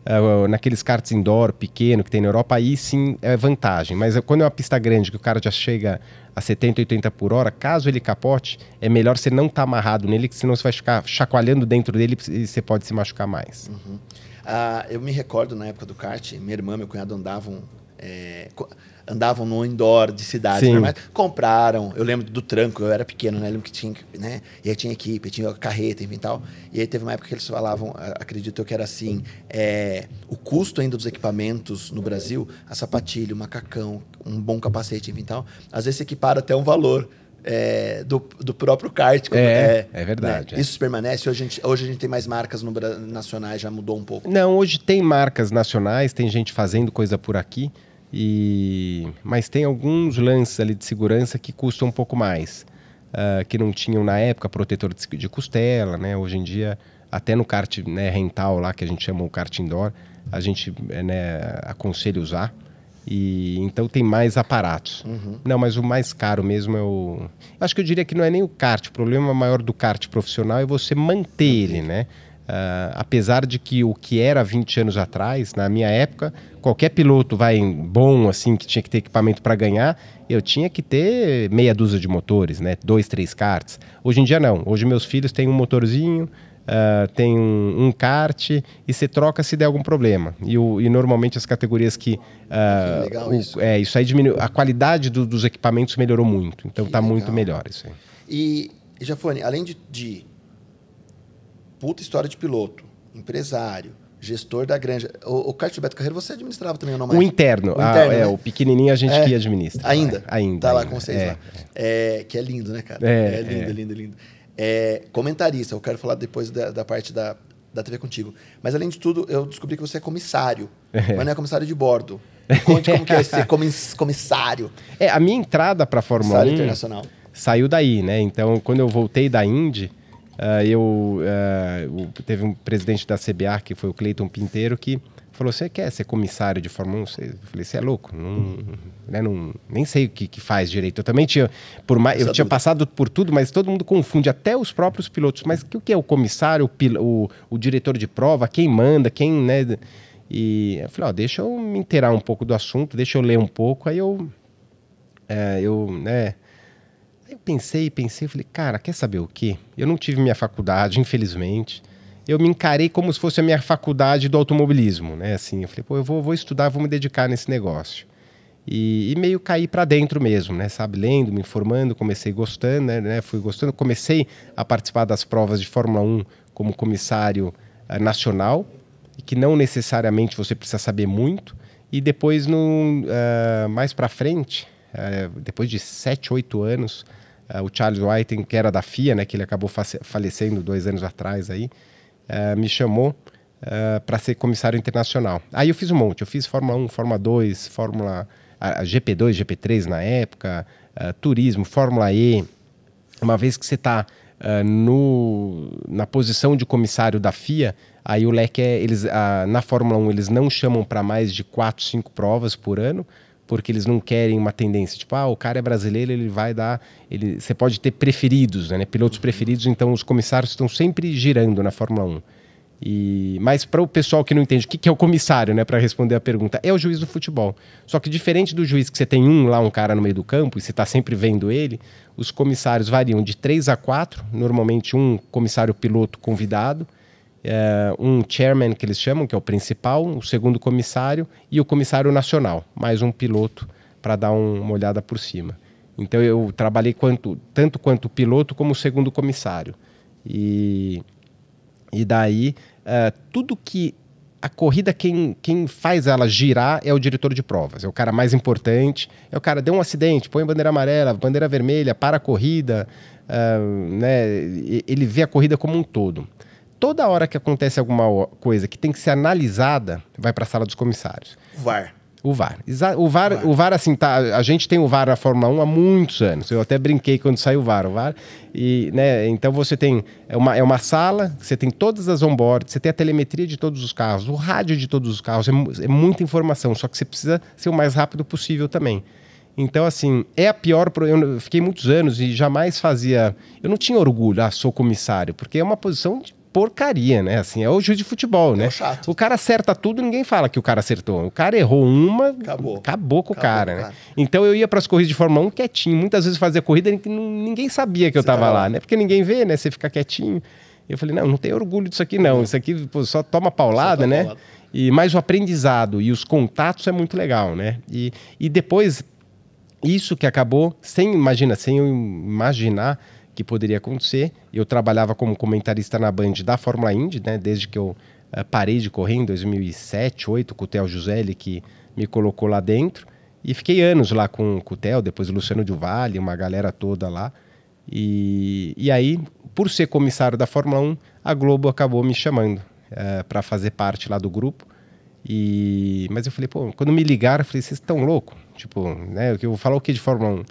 Speaker 1: é, naqueles karts indoor pequeno que tem na Europa, aí sim é vantagem. Mas quando é uma pista grande que o cara já chega a 70, 80 por hora, caso ele capote, é melhor você não estar tá amarrado nele, senão você vai ficar chacoalhando dentro dele e você pode se machucar mais. Uhum.
Speaker 2: Uh, eu me recordo na época do kart, minha irmã e meu cunhado andavam. É andavam no indoor de cidade compraram. Eu lembro do tranco, eu era pequeno, né? Eu lembro que tinha, né? E aí tinha equipe, tinha carreta, enfim tal. E aí teve uma época que eles falavam, ah, acredito eu que era assim, é, o custo ainda dos equipamentos no Brasil, a sapatilha, o macacão, um bom capacete, enfim tal, às vezes se equipara até um valor. É, do, do próprio kart. É, é, é, verdade. Né? É. Isso permanece? Hoje a, gente, hoje a gente tem mais marcas no, nacionais, já mudou um pouco?
Speaker 1: Não, hoje tem marcas nacionais, tem gente fazendo coisa por aqui, e mas tem alguns lances ali de segurança que custam um pouco mais, uh, que não tinham na época protetor de, de costela, né? Hoje em dia até no kart né, rental lá que a gente chama o kart indoor, a gente eh, né, aconselha usar. E então tem mais aparatos. Uhum. Não, mas o mais caro mesmo é o. Acho que eu diria que não é nem o kart. O problema maior do kart profissional é você manter ele, né? Uh, apesar de que o que era 20 anos atrás, na minha época, qualquer piloto vai bom, assim, que tinha que ter equipamento para ganhar, eu tinha que ter meia dúzia de motores, né? Dois, três karts. Hoje em dia não. Hoje meus filhos têm um motorzinho, uh, ah, tem um, um, kart e você troca se der algum problema. E, o, e normalmente as categorias que. Uh, legal isso. é, isso aí diminuiu. A qualidade do, dos equipamentos melhorou muito. Então que tá legal. muito melhor isso aí.
Speaker 2: E, Jafone, além de, de puta história de piloto, empresário, gestor da granja. O, o kart Beto Carreiro você administrava também ou não mais? O interno. O, ah, interno, a, é, né? é, o pequenininho
Speaker 1: a gente é, que administra. Ainda? Ainda. Tá ainda. lá com vocês é. lá.
Speaker 2: É, que é lindo, né, cara? É, é, é. lindo, lindo, lindo. comentarista, eu quero falar depois da, da parte da, da TV contigo. Mas além de tudo, eu descobri que você é comissário, mas não é comissário de bordo. Conte como que é ser comissário.
Speaker 1: É, a minha entrada para a Fórmula 1 internacional. saiu daí, né? Então, quando eu voltei da Indy, Uh, eu, uh, teve um presidente da CBA, que foi o Cleiton Pinteiro, que falou: Você quer ser comissário de Fórmula 1? Eu falei: Você é louco? Não, né, não, nem sei o que, que faz direito. Eu também tinha, por mais, eu tinha passado por tudo, mas todo mundo confunde, até os próprios pilotos. Mas que, o que é o comissário, o, o, o diretor de prova, quem manda, quem. Né, e eu falei: Ó, deixa eu me inteirar um pouco do assunto, deixa eu ler um pouco. Aí eu. É, eu né, Aí eu pensei, pensei, falei, cara, quer saber o quê? Eu não tive minha faculdade, infelizmente. Eu me encarei como se fosse a minha faculdade do automobilismo, né? Assim, eu falei, pô, eu vou, vou estudar, vou me dedicar nesse negócio. E, e meio caí para dentro mesmo, né? Sabe, lendo, me informando, comecei gostando, né? né fui gostando, comecei a participar das provas de Fórmula 1 como comissário uh, nacional, e que não necessariamente você precisa saber muito. E depois, no, uh, eh, mais para frente, uh, depois de 7, 8 anos, é, o Charles Whiting, que era da FIA, né, que ele acabou falecendo dois anos atrás aí, uh, me chamou uh, é, para ser comissário internacional. Aí eu fiz um monte, eu fiz Fórmula 1, Fórmula 2, Fórmula GP2, GP3 na época, turismo, Fórmula E. Uma vez que você está na posição de comissário da FIA, aí o leque é, eles, na Fórmula 1 eles não chamam para mais de 4, 5 provas por ano, porque eles não querem uma tendência. Tipo, ah, o cara é brasileiro, ele vai dar. Ele, você pode ter preferidos, né? né pilotos preferidos, então os comissários estão sempre girando na Fórmula 1. E, mas para o pessoal que não entende, o que, que é o comissário, né? Para responder a pergunta, é o juiz do futebol. Só que diferente do juiz que você tem um lá, um cara no meio do campo, e você está sempre vendo ele, os comissários variam de 3 a 4, normalmente um comissário piloto convidado, é, um chairman que eles chamam, que é o principal, o segundo comissário e o comissário nacional, mais um piloto para dar um, uma olhada por cima. Então eu trabalhei quanto, tanto quanto piloto como segundo comissário. E, e daí, é, tudo que a corrida, quem, quem faz ela girar é o diretor de provas, é o cara mais importante, é o cara, deu um acidente, põe bandeira amarela, bandeira vermelha, para a corrida, é, né? ele vê a corrida como um todo toda hora que acontece alguma coisa que tem que ser analisada, vai para a sala dos comissários. VAR. O VAR. O VAR, VAR. O VAR assim, tá, a gente tem o VAR na Fórmula 1 há muitos anos. Eu até brinquei quando saiu o VAR. O VAR e, né, então você tem é uma, é uma sala, você tem todas as onboards, você tem a telemetria de todos os carros, o rádio de todos os carros, é, é muita informação, só que você precisa ser o mais rápido possível também. Então, assim, é a pior. Eu fiquei muitos anos e jamais fazia. Eu não tinha orgulho, ah, sou comissário, porque é uma posição de porcaria, né? Assim, é o juiz de futebol, é né? o cara acerta tudo, ninguém fala que o cara acertou. O cara errou uma, acabou, acabou com acabou o né? cara, né? Então eu ia para as corridas de Fórmula 1 quietinho. Muitas vezes fazia corrida que ninguém sabia que eu tava, tava lá, né? Porque ninguém vê, né? Você fica quietinho. Eu falei, não, não tem orgulho disso aqui, não. Uhum. Isso aqui pô, só toma paulada, só né? E mais o aprendizado e os contatos é muito legal, né? E, e depois, isso que acabou, sem imagina, sem eu imaginar que poderia acontecer. Eu trabalhava como comentarista na Band da Fórmula Indy, né, desde que eu uh, parei de correr em 2007, 2008, com o Theo Giuselli, que me colocou lá dentro. E fiquei anos lá com, com o Theo, depois o Luciano Duvalli, uma galera toda lá. E, e aí, por ser comissário da Fórmula 1, a Globo acabou me chamando uh, eh, para fazer parte lá do grupo. E, mas eu falei, pô, quando me ligaram, eu falei, vocês estão loucos? Tipo, né, eu vou falar o que de Fórmula 1?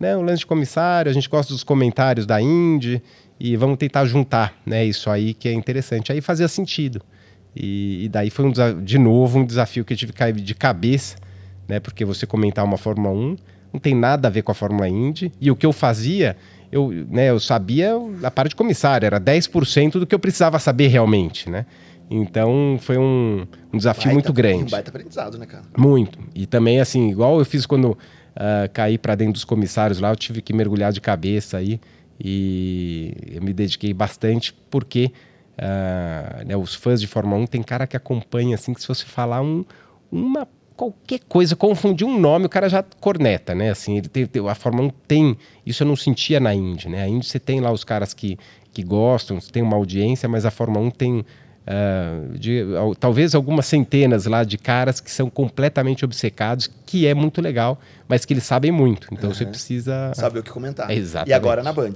Speaker 1: né, um lance de comissário, a gente gosta dos comentários da Indy e vamos tentar juntar, né, isso aí que é interessante. Aí fazia sentido. E, e daí foi, um, de novo, um desafio que eu tive que cair de cabeça, né, porque você comentar uma Fórmula 1 não tem nada a ver com a Fórmula Indy. E o que eu fazia, eu, né, eu sabia a parte de comissário, era 10% do que eu precisava saber realmente, né? Então foi um, um desafio baita, muito grande. Um baita
Speaker 2: aprendizado, né, cara?
Speaker 1: Muito. E também, assim, igual eu fiz quando uh, ah, para dentro dos comissários lá, eu tive que mergulhar de cabeça aí e eu me dediquei bastante porque uh, né, os fãs de Fórmula 1 tem cara que acompanha assim que se você falar um, uma qualquer coisa, confundir um nome, o cara já corneta, né? Assim, ele tem, a Fórmula 1 tem, isso eu não sentia na Indy, né? A Indy você tem lá os caras que, que gostam, tem uma audiência, mas a Fórmula 1 tem ah, de, talvez algumas centenas lá de caras que são completamente obcecados, que é muito legal, mas que eles sabem muito. Então uhum. você precisa. Saber o que
Speaker 2: comentar. exatamente. E agora na Band.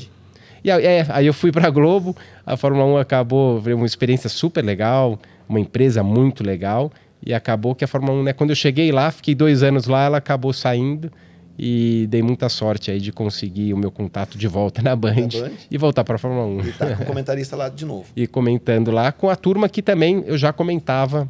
Speaker 1: E é, aí eu fui para a Globo, a Fórmula 1 acabou, foi uma experiência super legal, uma empresa muito legal, e acabou que a Fórmula 1, né, quando eu cheguei lá, fiquei dois anos lá, ela acabou saindo. E dei muita sorte aí de conseguir o meu contato de volta na Band, na Band. e voltar para a Fórmula 1. E tá com o comentarista lá de novo. e comentando lá com a turma que também eu já comentava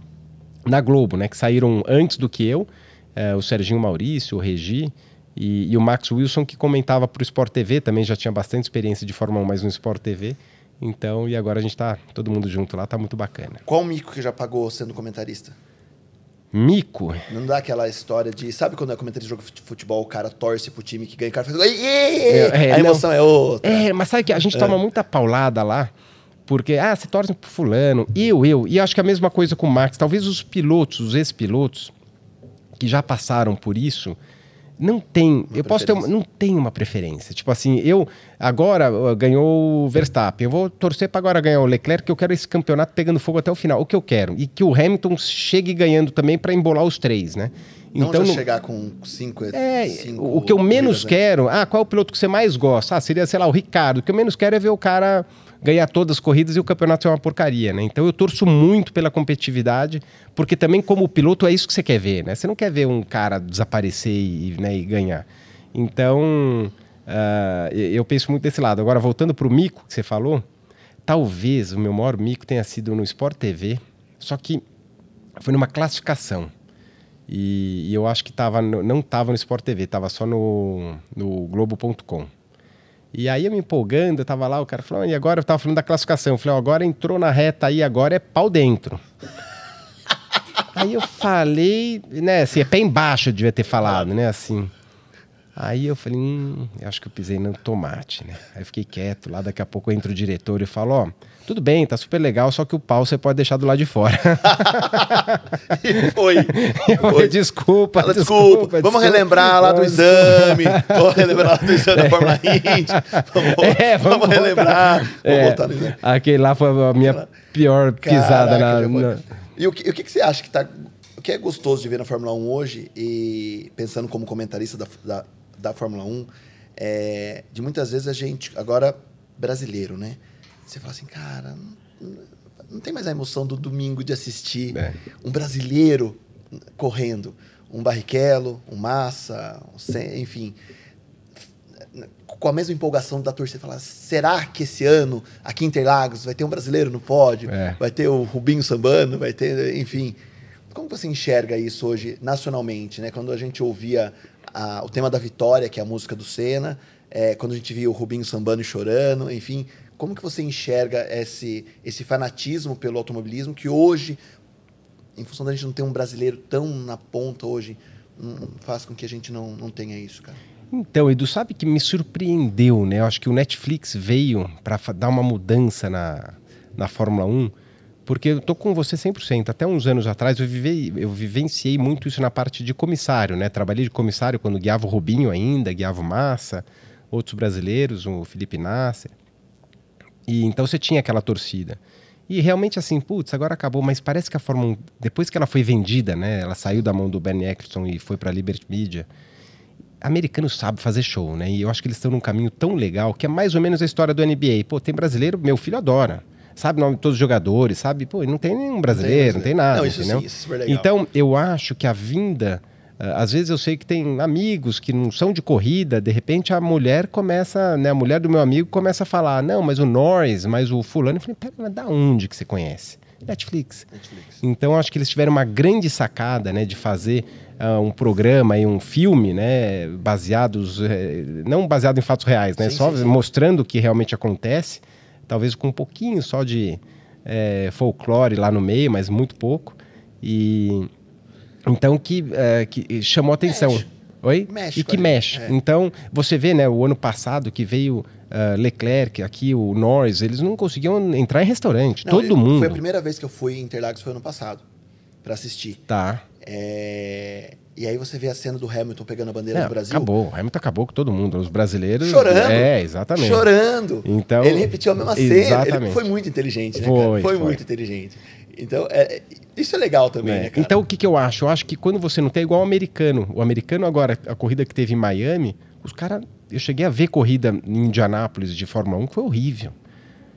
Speaker 1: na Globo, né? Que saíram antes do que eu, é, o Serginho Maurício, o Regi, e, e, o Max Wilson, que comentava para o Sport TV, também já tinha bastante experiência de Fórmula 1, mas no Sport TV. Então, e agora a gente está todo mundo junto lá, tá muito bacana.
Speaker 2: Qual o mico que já pagou sendo comentarista? Mico. Não dá aquela história de. Sabe quando é comentário de jogo de futebol, o cara torce pro time que ganha, o cara faz. É,
Speaker 1: é, a emoção não, é outra. É, mas sabe que a gente é. toma muita paulada lá. Porque, ah, se torce pro fulano, eu, eu. E acho que é a mesma coisa com o Max. Talvez os pilotos, os ex-pilotos, que já passaram por isso, não tem. Uma eu posso ter uma, não tem uma preferência. Tipo assim, eu agora ganhou o Verstappen, eu vou torcer para agora ganhar o Leclerc, que eu quero esse campeonato pegando fogo até o final, o que eu quero. E que o Hamilton chegue ganhando também para embolar os três, né? Não então,
Speaker 2: chegar com cinco, é, cinco O que eu menos
Speaker 1: quero. Ah, qual é o piloto que você mais gosta? Ah, seria, sei lá, o Ricardo. O que eu menos quero é ver o cara ganhar todas as corridas e o campeonato ser é uma porcaria, né? Então eu torço muito pela competitividade, porque também como piloto é isso que você quer ver, né? Você não quer ver um cara desaparecer e, né, e ganhar. Então uh, eu penso muito desse lado. Agora voltando para o mico que você falou, talvez o meu maior mico tenha sido no Sport TV, só que foi numa classificação. E, e eu acho que tava, no, não estava no Sport TV, estava só no, no Globo.com. E aí eu me empolgando, eu tava lá, o cara falou, e agora eu tava falando da classificação. Eu falei, agora entrou na reta aí, agora é pau dentro. aí eu falei, né, assim, é pé embaixo eu devia ter falado, né, assim. Aí eu falei, hum, eu acho que eu pisei no tomate, né. Aí eu fiquei quieto, lá daqui a pouco entra o diretor e falo, ó tudo bem, tá super legal, só que o pau você pode deixar do lado de fora. e foi. foi. Desculpa, desculpa, desculpa, Vamos desculpa. relembrar lá do exame. vamos relembrar lá do exame da Fórmula é. Indy. Vamos, é, é, vamos, vamos relembrar. É. Aquele lá foi a minha pior pisada na na, na...
Speaker 2: E o que, o que você acha que tá o que é gostoso de ver na Fórmula 1 hoje, e pensando como comentarista da, da, da Fórmula 1, é de muitas vezes a gente, agora brasileiro, né? Você fala assim, cara, não, não tem mais a emoção do domingo de assistir é. um brasileiro correndo. Um Barrichello, um Massa, um, enfim com a mesma empolgação da torcida, falar: será que esse ano, aqui em Interlagos, vai ter um brasileiro no pódio? É. Vai ter o Rubinho Sambano, vai ter, enfim. Como você enxerga isso hoje nacionalmente, né? Quando a gente ouvia a, o tema da vitória, que é a música do Senna, é, quando a gente via o Rubinho Sambano chorando, enfim, como que você enxerga esse, esse fanatismo pelo automobilismo que hoje, em função da gente não ter um brasileiro tão na ponta hoje, hum, faz com que a gente não, não tenha isso, cara?
Speaker 1: Então, Edu, sabe que me surpreendeu, né? Eu acho que o Netflix veio para dar uma mudança na, na Fórmula 1, porque eu tô com você 100%. Até uns anos atrás eu, vivei, eu vivenciei muito isso na parte de comissário, né? Trabalhei de comissário quando guiava o Rubinho ainda, guiava o Massa, outros brasileiros, o Felipe Nasser. E então você tinha aquela torcida. E realmente assim, putz, agora acabou, mas parece que a Fórmula 1, depois que ela foi vendida, né? Ela saiu da mão do Ben Eccleston e foi para a Liberty Media. Americano sabe fazer show, né? E eu acho que eles estão num caminho tão legal que é mais ou menos a história do NBA. Pô, tem brasileiro, meu filho adora. Sabe o nome de todos os jogadores, sabe? Pô, não tem nenhum brasileiro, não tem, brasileiro. Não tem nada, não, isso, entendeu? Sim, isso é então, eu acho que a vinda ah, às vezes eu sei que tem amigos que não são de corrida, de repente a mulher começa, né, a mulher do meu amigo começa a falar, não, mas o Norris, mas o fulano, eu falei, pera, mas da onde que você conhece? Netflix. Netflix. Então acho que eles tiveram uma grande sacada, né, de fazer uh, um programa e um filme, né, baseados eh, não baseado em fatos reais, né, sim, só sim, sim. mostrando o que realmente acontece, talvez com um pouquinho só de eh, folclore lá no meio, mas muito pouco e então, que, uh, que chamou atenção. Mexe. Oi? Mexe, e que ali. mexe. É. Então, você vê, né, o ano passado que veio uh, Leclerc, aqui o Norris, eles não conseguiam entrar em restaurante, não, todo ele, mundo. Foi a
Speaker 2: primeira vez que eu fui em Interlagos, foi ano passado, para assistir. Tá. É... E aí você vê a cena do Hamilton pegando a bandeira não, do é, Brasil.
Speaker 1: Acabou, o Hamilton acabou com todo mundo, os brasileiros. Chorando. É, exatamente. Chorando. Então, ele repetiu a mesma exatamente. cena. Ele foi
Speaker 2: muito inteligente, né? Foi, foi, foi, muito inteligente. Então, é, isso é legal também, é. né,
Speaker 1: cara? Então, o que, que eu acho? Eu acho que quando você não tem, é igual o americano. O americano, agora, a corrida que teve em Miami, os caras. Eu cheguei a ver corrida em Indianápolis de Fórmula 1 que foi horrível.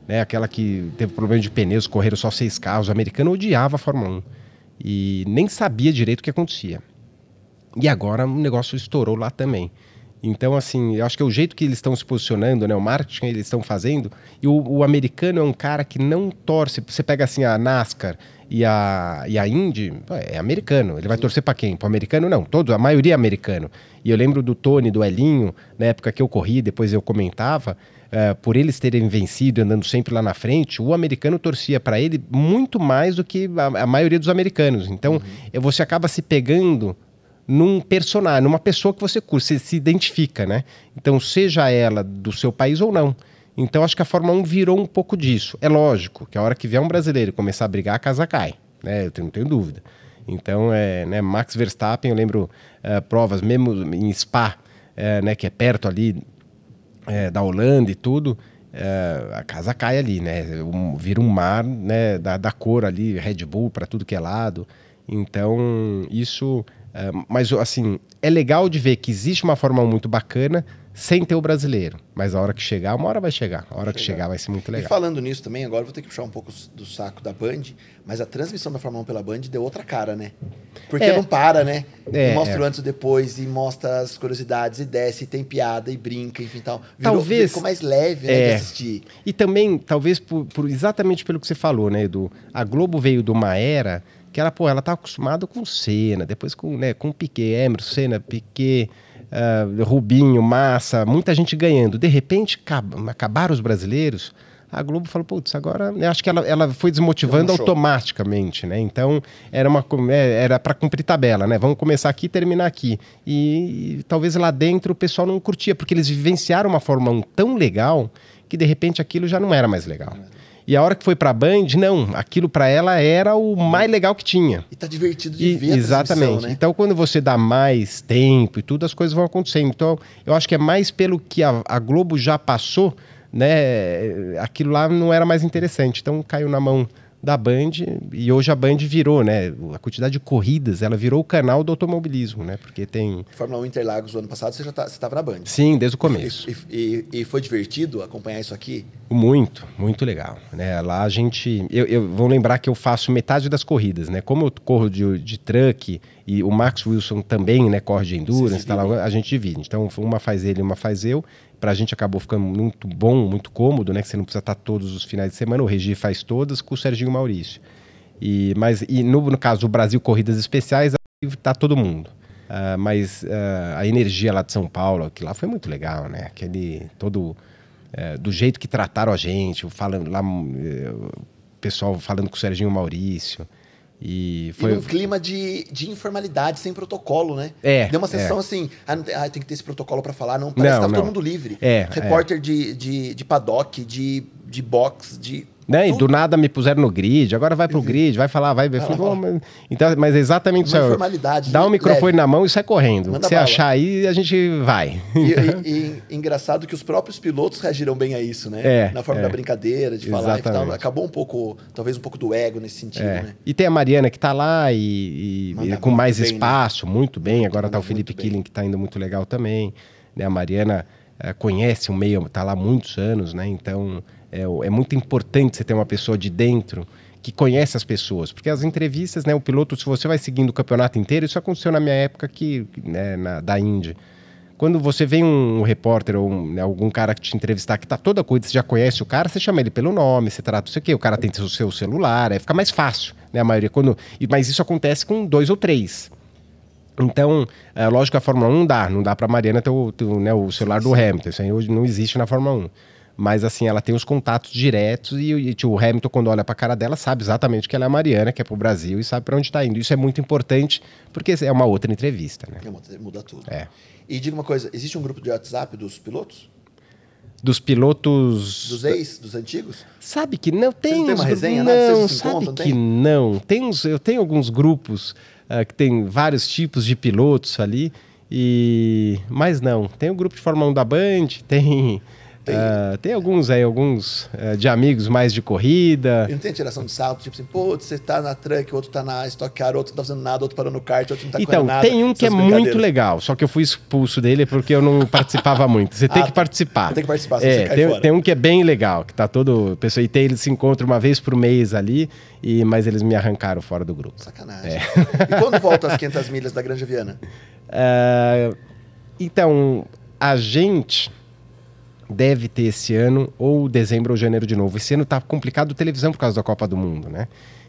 Speaker 1: Né? Aquela que teve problema de pneus, correram só seis carros. O americano odiava a Fórmula 1 e nem sabia direito o que acontecia. E agora o negócio estourou lá também. Então, assim, eu acho que é o jeito que eles estão se posicionando, né? O marketing que eles estão fazendo. E o, o, americano é um cara que não torce. Você pega, assim, a NASCAR e a, e a Indy, é americano. Ele vai torcer para quem? Para o americano? Não, todo, a maioria é americano. E eu lembro do Tony, do Elinho, na época que eu corri, depois eu comentava, uh, por eles terem vencido, andando sempre lá na frente, o americano torcia para ele muito mais do que a, a maioria dos americanos. Então, uhum. Eh, você acaba se pegando num personagem, numa pessoa que você curte, você se identifica, né? Então, seja ela do seu país ou não. Então, acho que a Fórmula 1 virou um pouco disso. É lógico que a hora que vier um brasileiro começar a brigar, a casa cai, né? Eu não tenho dúvida. Então, é, né, Max Verstappen, eu lembro é, provas mesmo em Spa, é, né, que é perto ali é, da Holanda e tudo, a casa cai ali, né? Um, vira um mar né, da, da cor ali, Red Bull para tudo que é lado. Então, isso é, mas, assim, é legal de ver que existe uma forma muito bacana sem ter o brasileiro. Mas a hora que chegar, uma hora vai chegar. A hora que chegar vai ser muito legal. E
Speaker 2: falando nisso também, agora vou ter que puxar um pouco do saco da Band, mas a transmissão da Fórmula 1 pela Band deu outra cara, né? Porque é. não para, né? É, mostra é. o antes e depois, e mostra as curiosidades, e desce, e tem piada, e brinca, enfim tal. Virou, talvez, ficou mais leve né, é. de
Speaker 1: assistir. E também, talvez, por, por, exatamente pelo que você falou, né, Edu? A Globo veio de uma era que ela, pô, ela tá acostumada com Senna, depois com, né, com Piquet, Emerson, Senna, Piquet, uh, Rubinho, Massa, muita gente ganhando. De repente, acabaram os brasileiros, a Globo falou, putz, agora... Eu né, acho que ela, ela foi desmotivando automaticamente, né? Então, era uma né, era para cumprir tabela, né? Vamos começar aqui e terminar aqui. E, e talvez lá dentro o pessoal não curtia, porque eles vivenciaram uma Fórmula 1 tão legal que, de repente, aquilo já não era mais legal. É. E a hora que foi pra Band, não, aquilo para ela era o mais legal que tinha. E tá divertido de e, ver Exatamente. Né? Então, quando você dá mais tempo e tudo, as coisas vão acontecendo. Então, eu acho que é mais pelo que a, a Globo já passou, né? Aquilo lá não era mais interessante. Então, caiu na mão da Band e hoje a Band virou, né? A quantidade de corridas, ela virou o canal do automobilismo, né? Porque tem
Speaker 2: Fórmula 1 Interlagos o ano passado, você já tá, você tava na Band.
Speaker 1: Sim, desde o começo.
Speaker 2: E, e, e, foi divertido acompanhar isso aqui?
Speaker 1: Muito, muito legal, né? Lá a gente, eu, eu vou lembrar que eu faço metade das corridas, né? Como eu corro de, de truck e o Max Wilson também, né, corre de endurance, tá lá, a gente divide. Então, uma faz ele, uma faz eu para a gente acabou ficando muito bom, muito cômodo, né? Que você não precisa estar tá todos os finais de semana. O Regi faz todas com o Serginho Maurício. E, mas e no, no caso do Brasil Corridas Especiais, está todo mundo. Uh, mas uh, a energia lá de São Paulo, que lá foi muito legal, né? Aquele todo. Eh, do jeito que trataram a gente, falando lá, eh, o pessoal falando com o Serginho Maurício. E foi e um
Speaker 2: clima de, de informalidade, sem protocolo, né? É. Deu uma sessão é. assim, ah, ah, tem que ter esse protocolo para falar, não, parece não, que tá tava não. todo mundo livre. É. é. Repórter é. De, de, de paddock, de, de
Speaker 1: box, de né? E do nada me puseram no grid, agora vai pro grid, vai falar, vai. ver. mas... Então, mas é exatamente isso. Uma
Speaker 2: Dá o microfone leve. na
Speaker 1: mão e sai correndo. Manda você bala. achar aí, a gente vai. E, e- então-
Speaker 2: e engraçado que os próprios pilotos reagiram bem a isso, né? É, Na forma é. da brincadeira, de falar. e tal. Acabou um pouco, talvez um pouco do ego nesse sentido, É. né?
Speaker 1: E tem a Mariana que tá lá e, e- e com mais bem, né? espaço, muito bem. Agora tá o Felipe Killing que tá indo muito legal também. né? A Mariana eh, conhece o meio, tá lá há muitos anos, né? Então é, é muito importante você ter uma pessoa de dentro que conhece as pessoas. Porque as entrevistas, né, o piloto, se você vai seguindo o campeonato inteiro, isso aconteceu na minha época que, né, na, da Indy. Quando você vem um, um repórter ou um, né, algum cara que te entrevistar que tá toda coisa, você já conhece o cara, você chama ele pelo nome, você trata isso aqui, o cara tem o seu celular, aí fica mais fácil, né, a maioria. Quando, mas isso acontece com dois ou três. Então, é, lógico que a Fórmula 1 dá, não dá para Mariana ter, o, ter, né, o celular do Hamilton, isso aí hoje não existe na Fórmula 1. Mas assim, ela tem os contatos diretos e, e tipo, o Hamilton, quando olha para a cara dela, sabe exatamente que ela é a Mariana, que é pro Brasil e sabe para onde está indo. Isso é muito importante, porque é uma outra entrevista,
Speaker 2: né? É, muda tudo. É. E diga uma coisa: existe um grupo de WhatsApp dos pilotos?
Speaker 1: Dos pilotos. Dos
Speaker 2: ex, dos antigos?
Speaker 1: Sabe que não tem. não tem uma resenha, né? não, Vocês sabe que tem? não. Tem uns, eu tenho alguns grupos uh, que tem vários tipos de pilotos ali. E. Mas não. Tem o grupo de Fórmula 1 da Band, tem tem, uh, tem alguns aí, alguns uh, de amigos mais de corrida. E não
Speaker 2: tem tiração de salto, tipo assim, pô, você tá na truck, outro tá na Stock Car, outro não tá fazendo nada, outro parou no kart, outro não tá então, nada. Então, tem um que é muito
Speaker 1: legal, só que eu fui expulso dele porque eu não participava muito. Você ah, tem que participar. Tem que participar, é, tem, tem, um que é bem legal, que tá todo... Pessoa, e tem, eles se encontram uma vez por mês ali, e, mas eles me arrancaram fora do grupo. Sacanagem. É.
Speaker 2: E quando volta as 500 milhas da Granja Viana?
Speaker 1: Uh, então, a gente deve ter esse ano, ou dezembro ou janeiro de novo. Esse ano tá complicado televisão por causa da Copa do Mundo, né?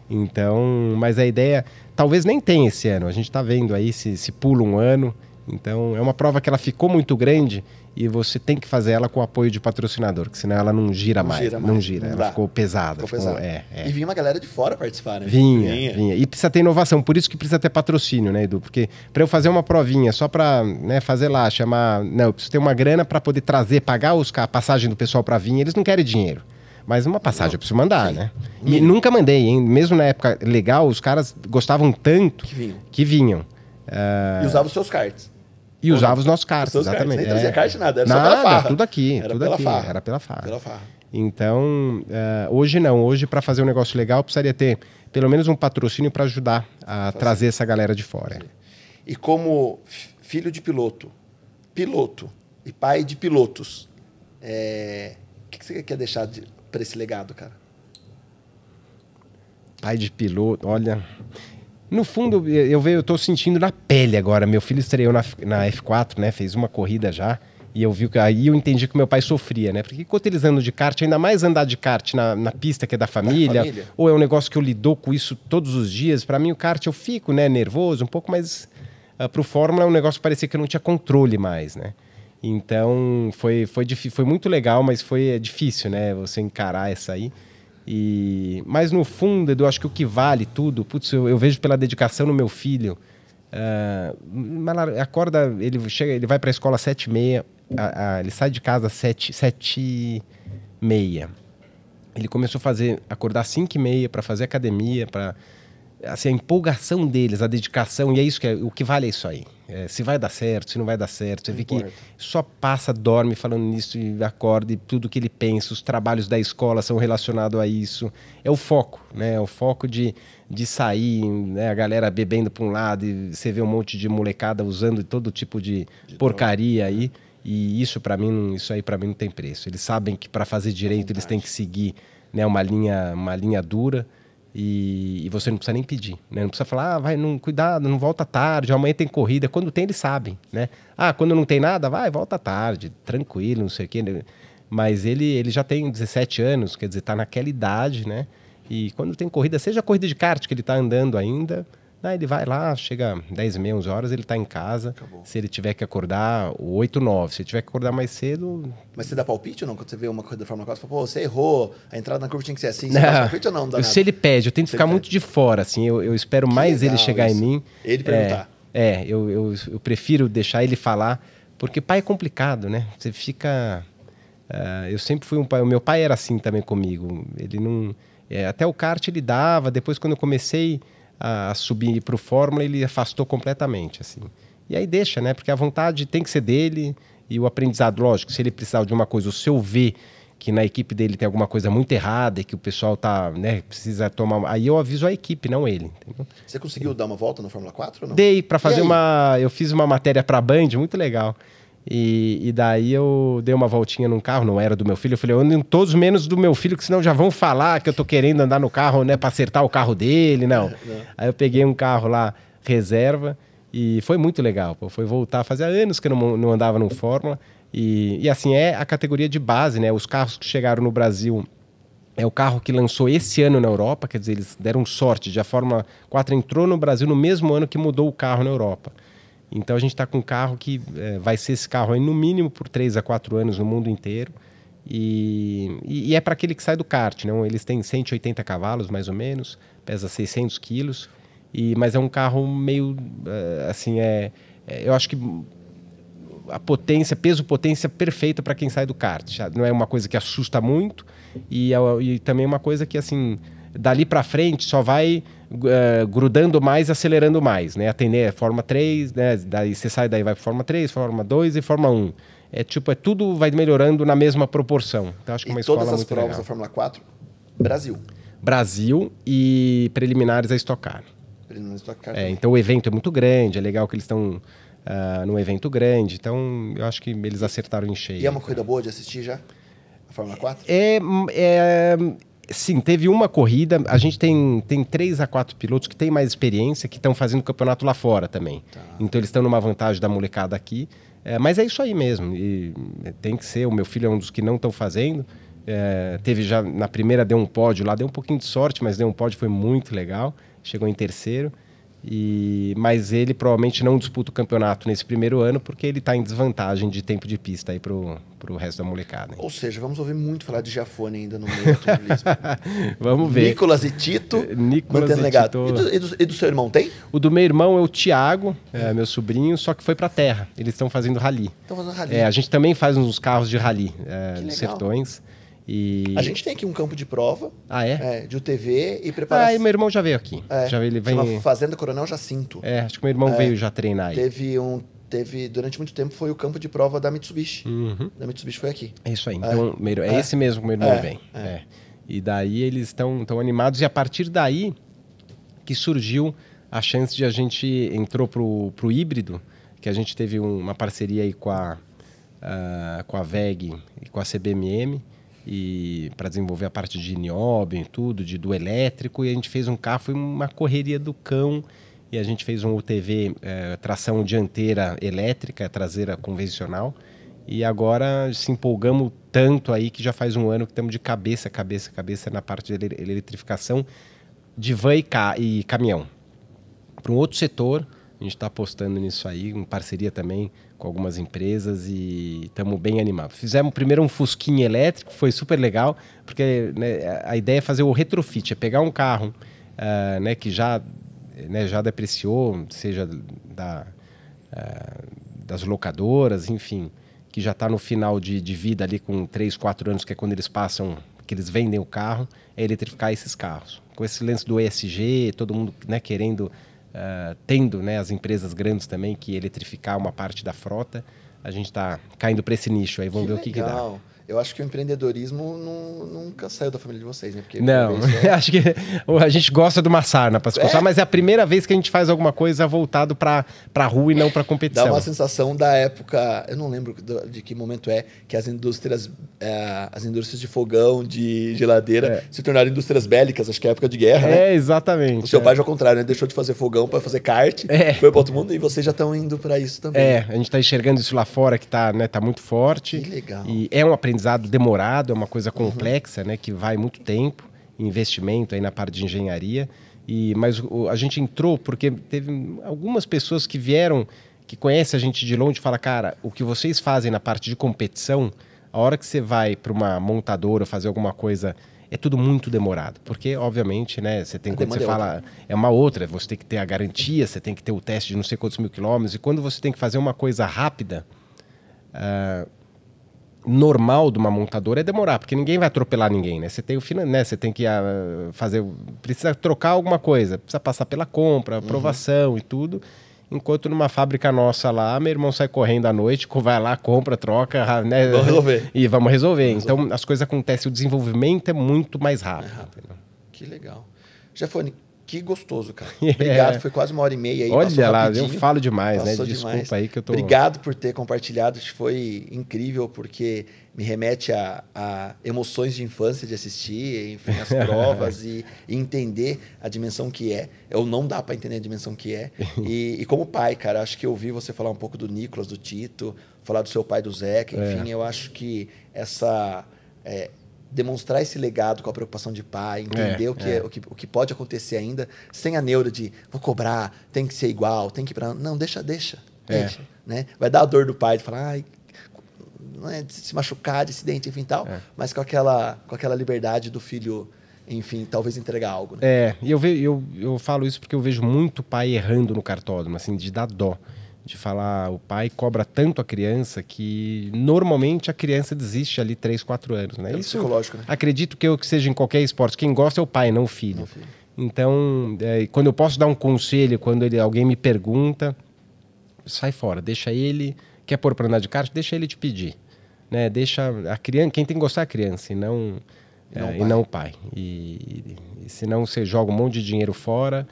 Speaker 1: Então, mas a ideia talvez nem tenha esse ano. A gente está vendo aí se, se pula um ano. Então, é uma prova que ela ficou muito grande e você tem que fazer ela com o apoio de patrocinador, que senão ela não gira mais. Gira mais não gira, não ela dá. ficou pesada. Ficou ficou, É,
Speaker 2: é. E vinha uma galera de fora participar, né? Vinha, vinha,
Speaker 1: vinha, E precisa ter inovação, por isso que precisa ter patrocínio, né, Edu? Porque para eu fazer uma provinha só para né, fazer lá, chamar. Não, eu preciso ter uma grana para poder trazer, pagar os, a passagem do pessoal para vir, eles não querem dinheiro. Mas uma passagem não. eu preciso mandar, Sim. né? E Sim. nunca mandei, hein? Mesmo na época legal, os caras gostavam tanto que vinham. Que vinham. Uh... E usavam os seus cards. E usava os nossos cartas, exatamente. Nem trazia é. carta de nada, era nada, só pela farra. tudo aqui, era tudo pela aqui, farra. era pela farra. Pela farra. Então, uh, hoje não. Hoje, para fazer um negócio legal, precisaria ter pelo menos um patrocínio para ajudar a trazer essa galera de fora.
Speaker 2: E como filho de piloto, piloto e pai de pilotos, é... o que você quer deixar de... para esse legado, cara?
Speaker 1: Pai de piloto, olha, no fundo, eu, eu estou sentindo na pele agora. Meu filho estreou na, na F4, né? Fez uma corrida já. E eu vi que aí eu entendi que meu pai sofria, né? Porque enquanto eles andam de kart, ainda mais andar de kart na, na pista que é da família, da família, ou é um negócio que eu lidou com isso todos os dias. Para mim, o kart eu fico, né, nervoso, um pouco, mas uh, pro Fórmula é um negócio que parecia que eu não tinha controle mais, né? Então foi, foi, foi muito legal, mas foi é difícil, né? Você encarar essa aí. E, mas no fundo, Edu, acho que o que vale tudo, putz, eu, eu vejo pela dedicação no meu filho. Uh, acorda, ele chega, ele vai para a escola às 7 e meia, ele sai de casa às 7, e meia. Ele começou a fazer, acordar às 5 e meia para fazer academia, para assim, a empolgação deles, a dedicação, e é isso que é, o que vale é isso aí. É, se vai dar certo, se não vai dar certo. Você não vê importa. que só passa, dorme falando nisso e acorda, e tudo que ele pensa, os trabalhos da escola são relacionados a isso. É o foco, né? É o foco de, de sair, né? a galera bebendo para um lado e você vê um monte de molecada usando todo tipo de, de porcaria aí. É. E isso para mim, isso aí para mim não tem preço. Eles sabem que para fazer direito é eles têm que seguir né, uma linha, uma linha dura e, e, você não precisa nem pedir, né? Não precisa falar, ah, vai, não, cuidado, não volta tarde, amanhã tem corrida. Quando tem, eles sabem, né? Ah, quando não tem nada, vai, volta tarde, tranquilo, não sei o quê. Mas ele, ele já tem 17 anos, quer dizer, tá naquela idade, né? E quando tem corrida, seja corrida de kart que ele tá andando ainda, Daí ele vai lá, chega 10 e meia, 11 horas, ele está em casa. Acabou. Se ele tiver que acordar 8, 9. Se ele tiver que acordar mais cedo...
Speaker 2: Mas você dá palpite ou não? Quando você vê uma coisa da Fórmula 4, você fala, pô, você errou, a entrada na curva tinha que ser assim. Você dá palpite ou não? não se ele pede, eu tento se
Speaker 1: ficar muito de fora, assim. Eu, eu espero que mais ele chegar isso. em mim. Ele é, perguntar. É, é eu, eu, eu prefiro deixar ele falar. Porque pai é complicado, né? Você fica... Uh, eu sempre fui um pai... O meu pai era assim também comigo. Ele não... É, até o kart ele dava. Depois, quando eu comecei a, a subir para o Fórmula, ele afastou completamente, assim. E aí deixa, né? Porque a vontade tem que ser dele e o aprendizado, lógico, se ele precisar de uma coisa, o seu ver que na equipe dele tem alguma coisa muito errada e que o pessoal tá, né, precisa tomar. Aí eu aviso a equipe, não ele. Entendeu?
Speaker 2: Você conseguiu dar uma volta na Fórmula 4 ou não? Dei para fazer
Speaker 1: uma, eu fiz uma matéria para a Band muito legal e, e, daí eu dei uma voltinha num carro, não era do meu filho. Eu falei, eu ando em todos menos do meu filho, que senão já vão falar que eu tô querendo andar no carro, né, pra acertar o carro dele, não. Aí eu peguei um carro lá, reserva, e foi muito legal, pô. Foi voltar, fazia anos que eu não, não andava no Fórmula. E, e assim, é a categoria de base, né? Os carros que chegaram no Brasil é o carro que lançou esse ano na Europa, quer dizer, eles deram sorte. Já a Fórmula 4 entrou no Brasil no mesmo ano que mudou o carro na Europa. Então a gente está com um carro que é, vai ser esse carro aí no mínimo por 3 a 4 anos no mundo inteiro. E, e, e é para aquele que sai do kart, não? Né? Eles têm 180 cavalos mais ou menos, pesa 600 quilos. E, mas é um carro meio é, assim é, é, eu acho que a potência peso potência é perfeita para quem sai do kart já não é uma coisa que assusta muito e, é e também é uma coisa que assim dali para frente só vai uh, grudando mais, acelerando mais, né? Atender a Fórmula 3, né? Daí você sai daí vai para Fórmula 3, Fórmula 2 e Fórmula 1. É tipo, é tudo vai melhorando na mesma proporção. Então acho que uma e escola todas as provas legal. da Fórmula 4, Brasil. Brasil e preliminares a estocar.
Speaker 2: Preliminares a estocar. É,
Speaker 1: então o evento é muito grande, é legal que eles estão uh, num evento grande. Então eu acho que eles acertaram em cheio. E é uma
Speaker 2: coisa boa de assistir já? A Fórmula 4?
Speaker 1: É, é, Sim, teve uma corrida. A gente tem, tem três a quatro pilotos que têm mais experiência, que estão fazendo campeonato lá fora também. Tá. Então eles estão numa vantagem da molecada aqui. É, mas é isso aí mesmo. E tem que ser. O meu filho é um dos que não estão fazendo. É, teve já na primeira deu um pódio lá, deu um pouquinho de sorte, mas deu um pódio, foi muito legal. Chegou em terceiro. E, mas ele provavelmente não disputa o campeonato nesse primeiro ano porque ele está em desvantagem de tempo de pista aí pro, pro resto da molecada. Hein?
Speaker 2: Ou seja, vamos ouvir muito falar de Jafone ainda no meio do Vamos ver. Nicolas e
Speaker 1: Tito. Eh, Nicolas e legado. Tito. E do, e, do, e do, seu irmão tem? O do meu irmão é o Tiago, é, meu sobrinho, só que foi para terra. Eles estão fazendo rally.
Speaker 2: Estão fazendo rally. É, a gente
Speaker 1: também faz uns carros de rally é, nos sertões. E... A gente
Speaker 2: tem aqui um campo de prova.
Speaker 1: Ah, é? é de
Speaker 2: UTV e
Speaker 1: preparação. Ah, e meu irmão já
Speaker 2: veio aqui. É. Já veio, ele vem... Fazenda Coronel Jacinto.
Speaker 1: É, acho que meu irmão é. veio já treinar aí.
Speaker 2: Teve um teve durante muito tempo foi o campo de prova da Mitsubishi. Uhum. Da Mitsubishi foi aqui. É isso aí. É. Então, é, é esse mesmo que meu irmão é. vem.
Speaker 1: É. é. E daí eles estão tão animados e a partir daí que surgiu a chance de a gente entrou pro, pro híbrido, que a gente teve um, uma parceria aí com a uh, com a VEG e com a CBMM e para desenvolver a parte de nióbio e tudo, de, do elétrico, e a gente fez um carro, foi uma correria do cão, e a gente fez um UTV é, tração dianteira elétrica, traseira convencional, e agora se empolgamos tanto aí que já faz um ano que estamos de cabeça, cabeça, cabeça na parte de eletrificação de van e, ca e caminhão. Para um outro setor, a gente está apostando nisso aí, em parceria também com algumas empresas e estamos bem animados. Fizemos primeiro um fusquinha elétrico, foi super legal, porque né, a ideia é fazer o retrofit, é pegar um carro uh, né, que já, né, já depreciou, seja da, uh, das locadoras, enfim, que já está no final de, de, vida ali com 3, 4 anos, que é quando eles passam, que eles vendem o carro, é eletrificar esses carros. Com esse lance do ESG, todo mundo né, querendo uh, tendo né, as empresas grandes também que eletrificar uma parte da frota. A gente está caindo para esse nicho aí, vamos que ver legal.
Speaker 2: o que, que dá. Eu acho que o empreendedorismo não, nunca saiu da família de vocês, né? Porque não, é... acho
Speaker 1: que a gente gosta de uma sarna para se é. mas é a primeira vez que a gente faz alguma coisa voltado para a rua e não para competição. Dá uma
Speaker 2: sensação da época, eu não lembro de que momento é, que as indústrias, é, as indústrias de fogão, de geladeira, é. se tornaram indústrias bélicas, acho que é a época de guerra, né? É,
Speaker 1: exatamente. O seu é. pai
Speaker 2: ao contrário, né? Deixou de fazer fogão para fazer kart, é. foi para outro mundo e vocês já estão indo para isso também. É, a
Speaker 1: gente está enxergando isso lá fora que está né, tá muito forte. Que legal. E é um aprendizado aprendizado uhum. demorado, é uma coisa uhum. complexa, uhum. né, que vai muito tempo, investimento aí na parte de engenharia. E, mas o, a gente entrou porque teve algumas pessoas que vieram, que conhecem a gente de longe, fala cara, o que vocês fazem na parte de competição, a hora que você vai para uma montadora fazer alguma coisa é tudo muito demorado, porque obviamente, né, você tem que quando você é fala outra. é uma outra, você tem que ter a garantia, você tem que ter o teste de não sei quantos mil quilômetros e quando você tem que fazer uma coisa rápida, uh, normal de uma montadora é demorar, porque ninguém vai atropelar ninguém, né? Você tem o final né? Você tem que uh, fazer, precisa trocar alguma coisa, precisa passar pela compra, uhum. aprovação uhum. e tudo. Enquanto numa fábrica nossa lá, meu irmão sai correndo à noite, vai lá, compra, troca, né? Vamos resolver. E vamos resolver. Vamos então resolver. as coisas acontecem, o desenvolvimento é muito mais rápido. É rápido.
Speaker 2: Que legal. Já foi que gostoso, cara. É. Obrigado, é. foi quase uma hora e meia aí. Olha lá, rapidinho. eu falo demais, né? passou né? Desculpa demais. aí que eu tô. Obrigado por ter compartilhado, foi incrível, porque me remete a, a emoções de infância de assistir, enfim, as provas e, e, entender a dimensão que é. Eu não dá para entender a dimensão que é. E, e, como pai, cara, acho que eu ouvi você falar um pouco do Nicolas, do Tito, falar do seu pai, do Zeca, é. enfim, é. eu acho que essa. É, demonstrar esse legado com a preocupação de pai, entender é, o, que é. É, o, que, o que pode acontecer ainda, sem a neura de vou cobrar, tem que ser igual, tem que ir pra. Não, deixa, deixa. É. Deixa. Né? Vai dar a dor do pai de falar, ai, é de se machucar, de acidente, enfim tal, é. mas com aquela, com aquela liberdade do filho. Enfim, talvez entregar algo. Né?
Speaker 1: É, e eu, ve, eu, eu falo isso porque eu vejo muito pai errando no cartódromo, assim, de dar dó de falar o pai cobra tanto a criança que normalmente a criança desiste ali 3, 4 anos, né? É Isso, psicológico, né? Acredito que eu que seja em qualquer esporte, quem gosta é o pai, não o filho. Não, filho. Então, é, quando eu posso dar um conselho, quando ele, alguém me pergunta, sai fora, deixa ele, quer pôr para andar de kart, deixa ele te pedir, né? Deixa a criança, quem tem que gostar é a criança, e não e não, é, e não o pai. E, e não você joga um monte de dinheiro fora.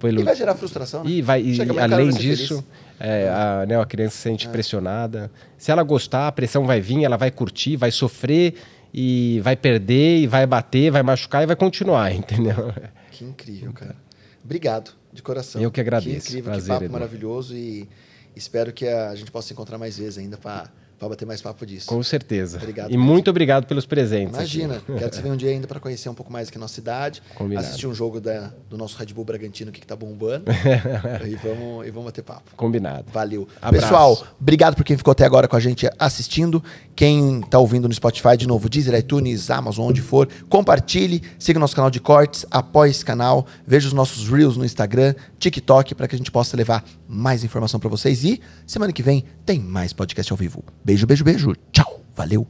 Speaker 1: Pelo... E vai gerar frustração, né? E, vai, e além disso, feliz é, a, né, a criança se sente é. pressionada. Se ela gostar, a pressão vai vir, ela vai curtir, vai sofrer e vai perder, e vai bater, vai machucar e vai continuar, entendeu? Que incrível, cara.
Speaker 2: Obrigado, de coração. Eu que agradeço. Que incrível, Prazer, que papo maravilhoso e espero que a gente possa se encontrar mais vezes ainda para para bater mais papo disso. Com certeza. Obrigado. E mesmo.
Speaker 1: muito obrigado pelos presentes. Imagina, aqui. quero que você venha um
Speaker 2: dia ainda para conhecer um pouco mais aqui a nossa cidade, Combinado. assistir um jogo da, do nosso Red Bull Bragantino que está bombando e, vamos, e vamos bater papo. Combinado. Valeu. Abraço. Pessoal, obrigado por quem ficou até agora com a gente assistindo. Quem está ouvindo no Spotify, de novo, Deezer, iTunes, Amazon, onde for, compartilhe, siga o nosso canal de cortes, apoie esse canal, veja os nossos Reels no Instagram, TikTok, para que a gente possa levar mais informação para vocês e semana que vem tem mais podcast ao vivo. Beijo, beijo, beijo. Tchau. Valeu.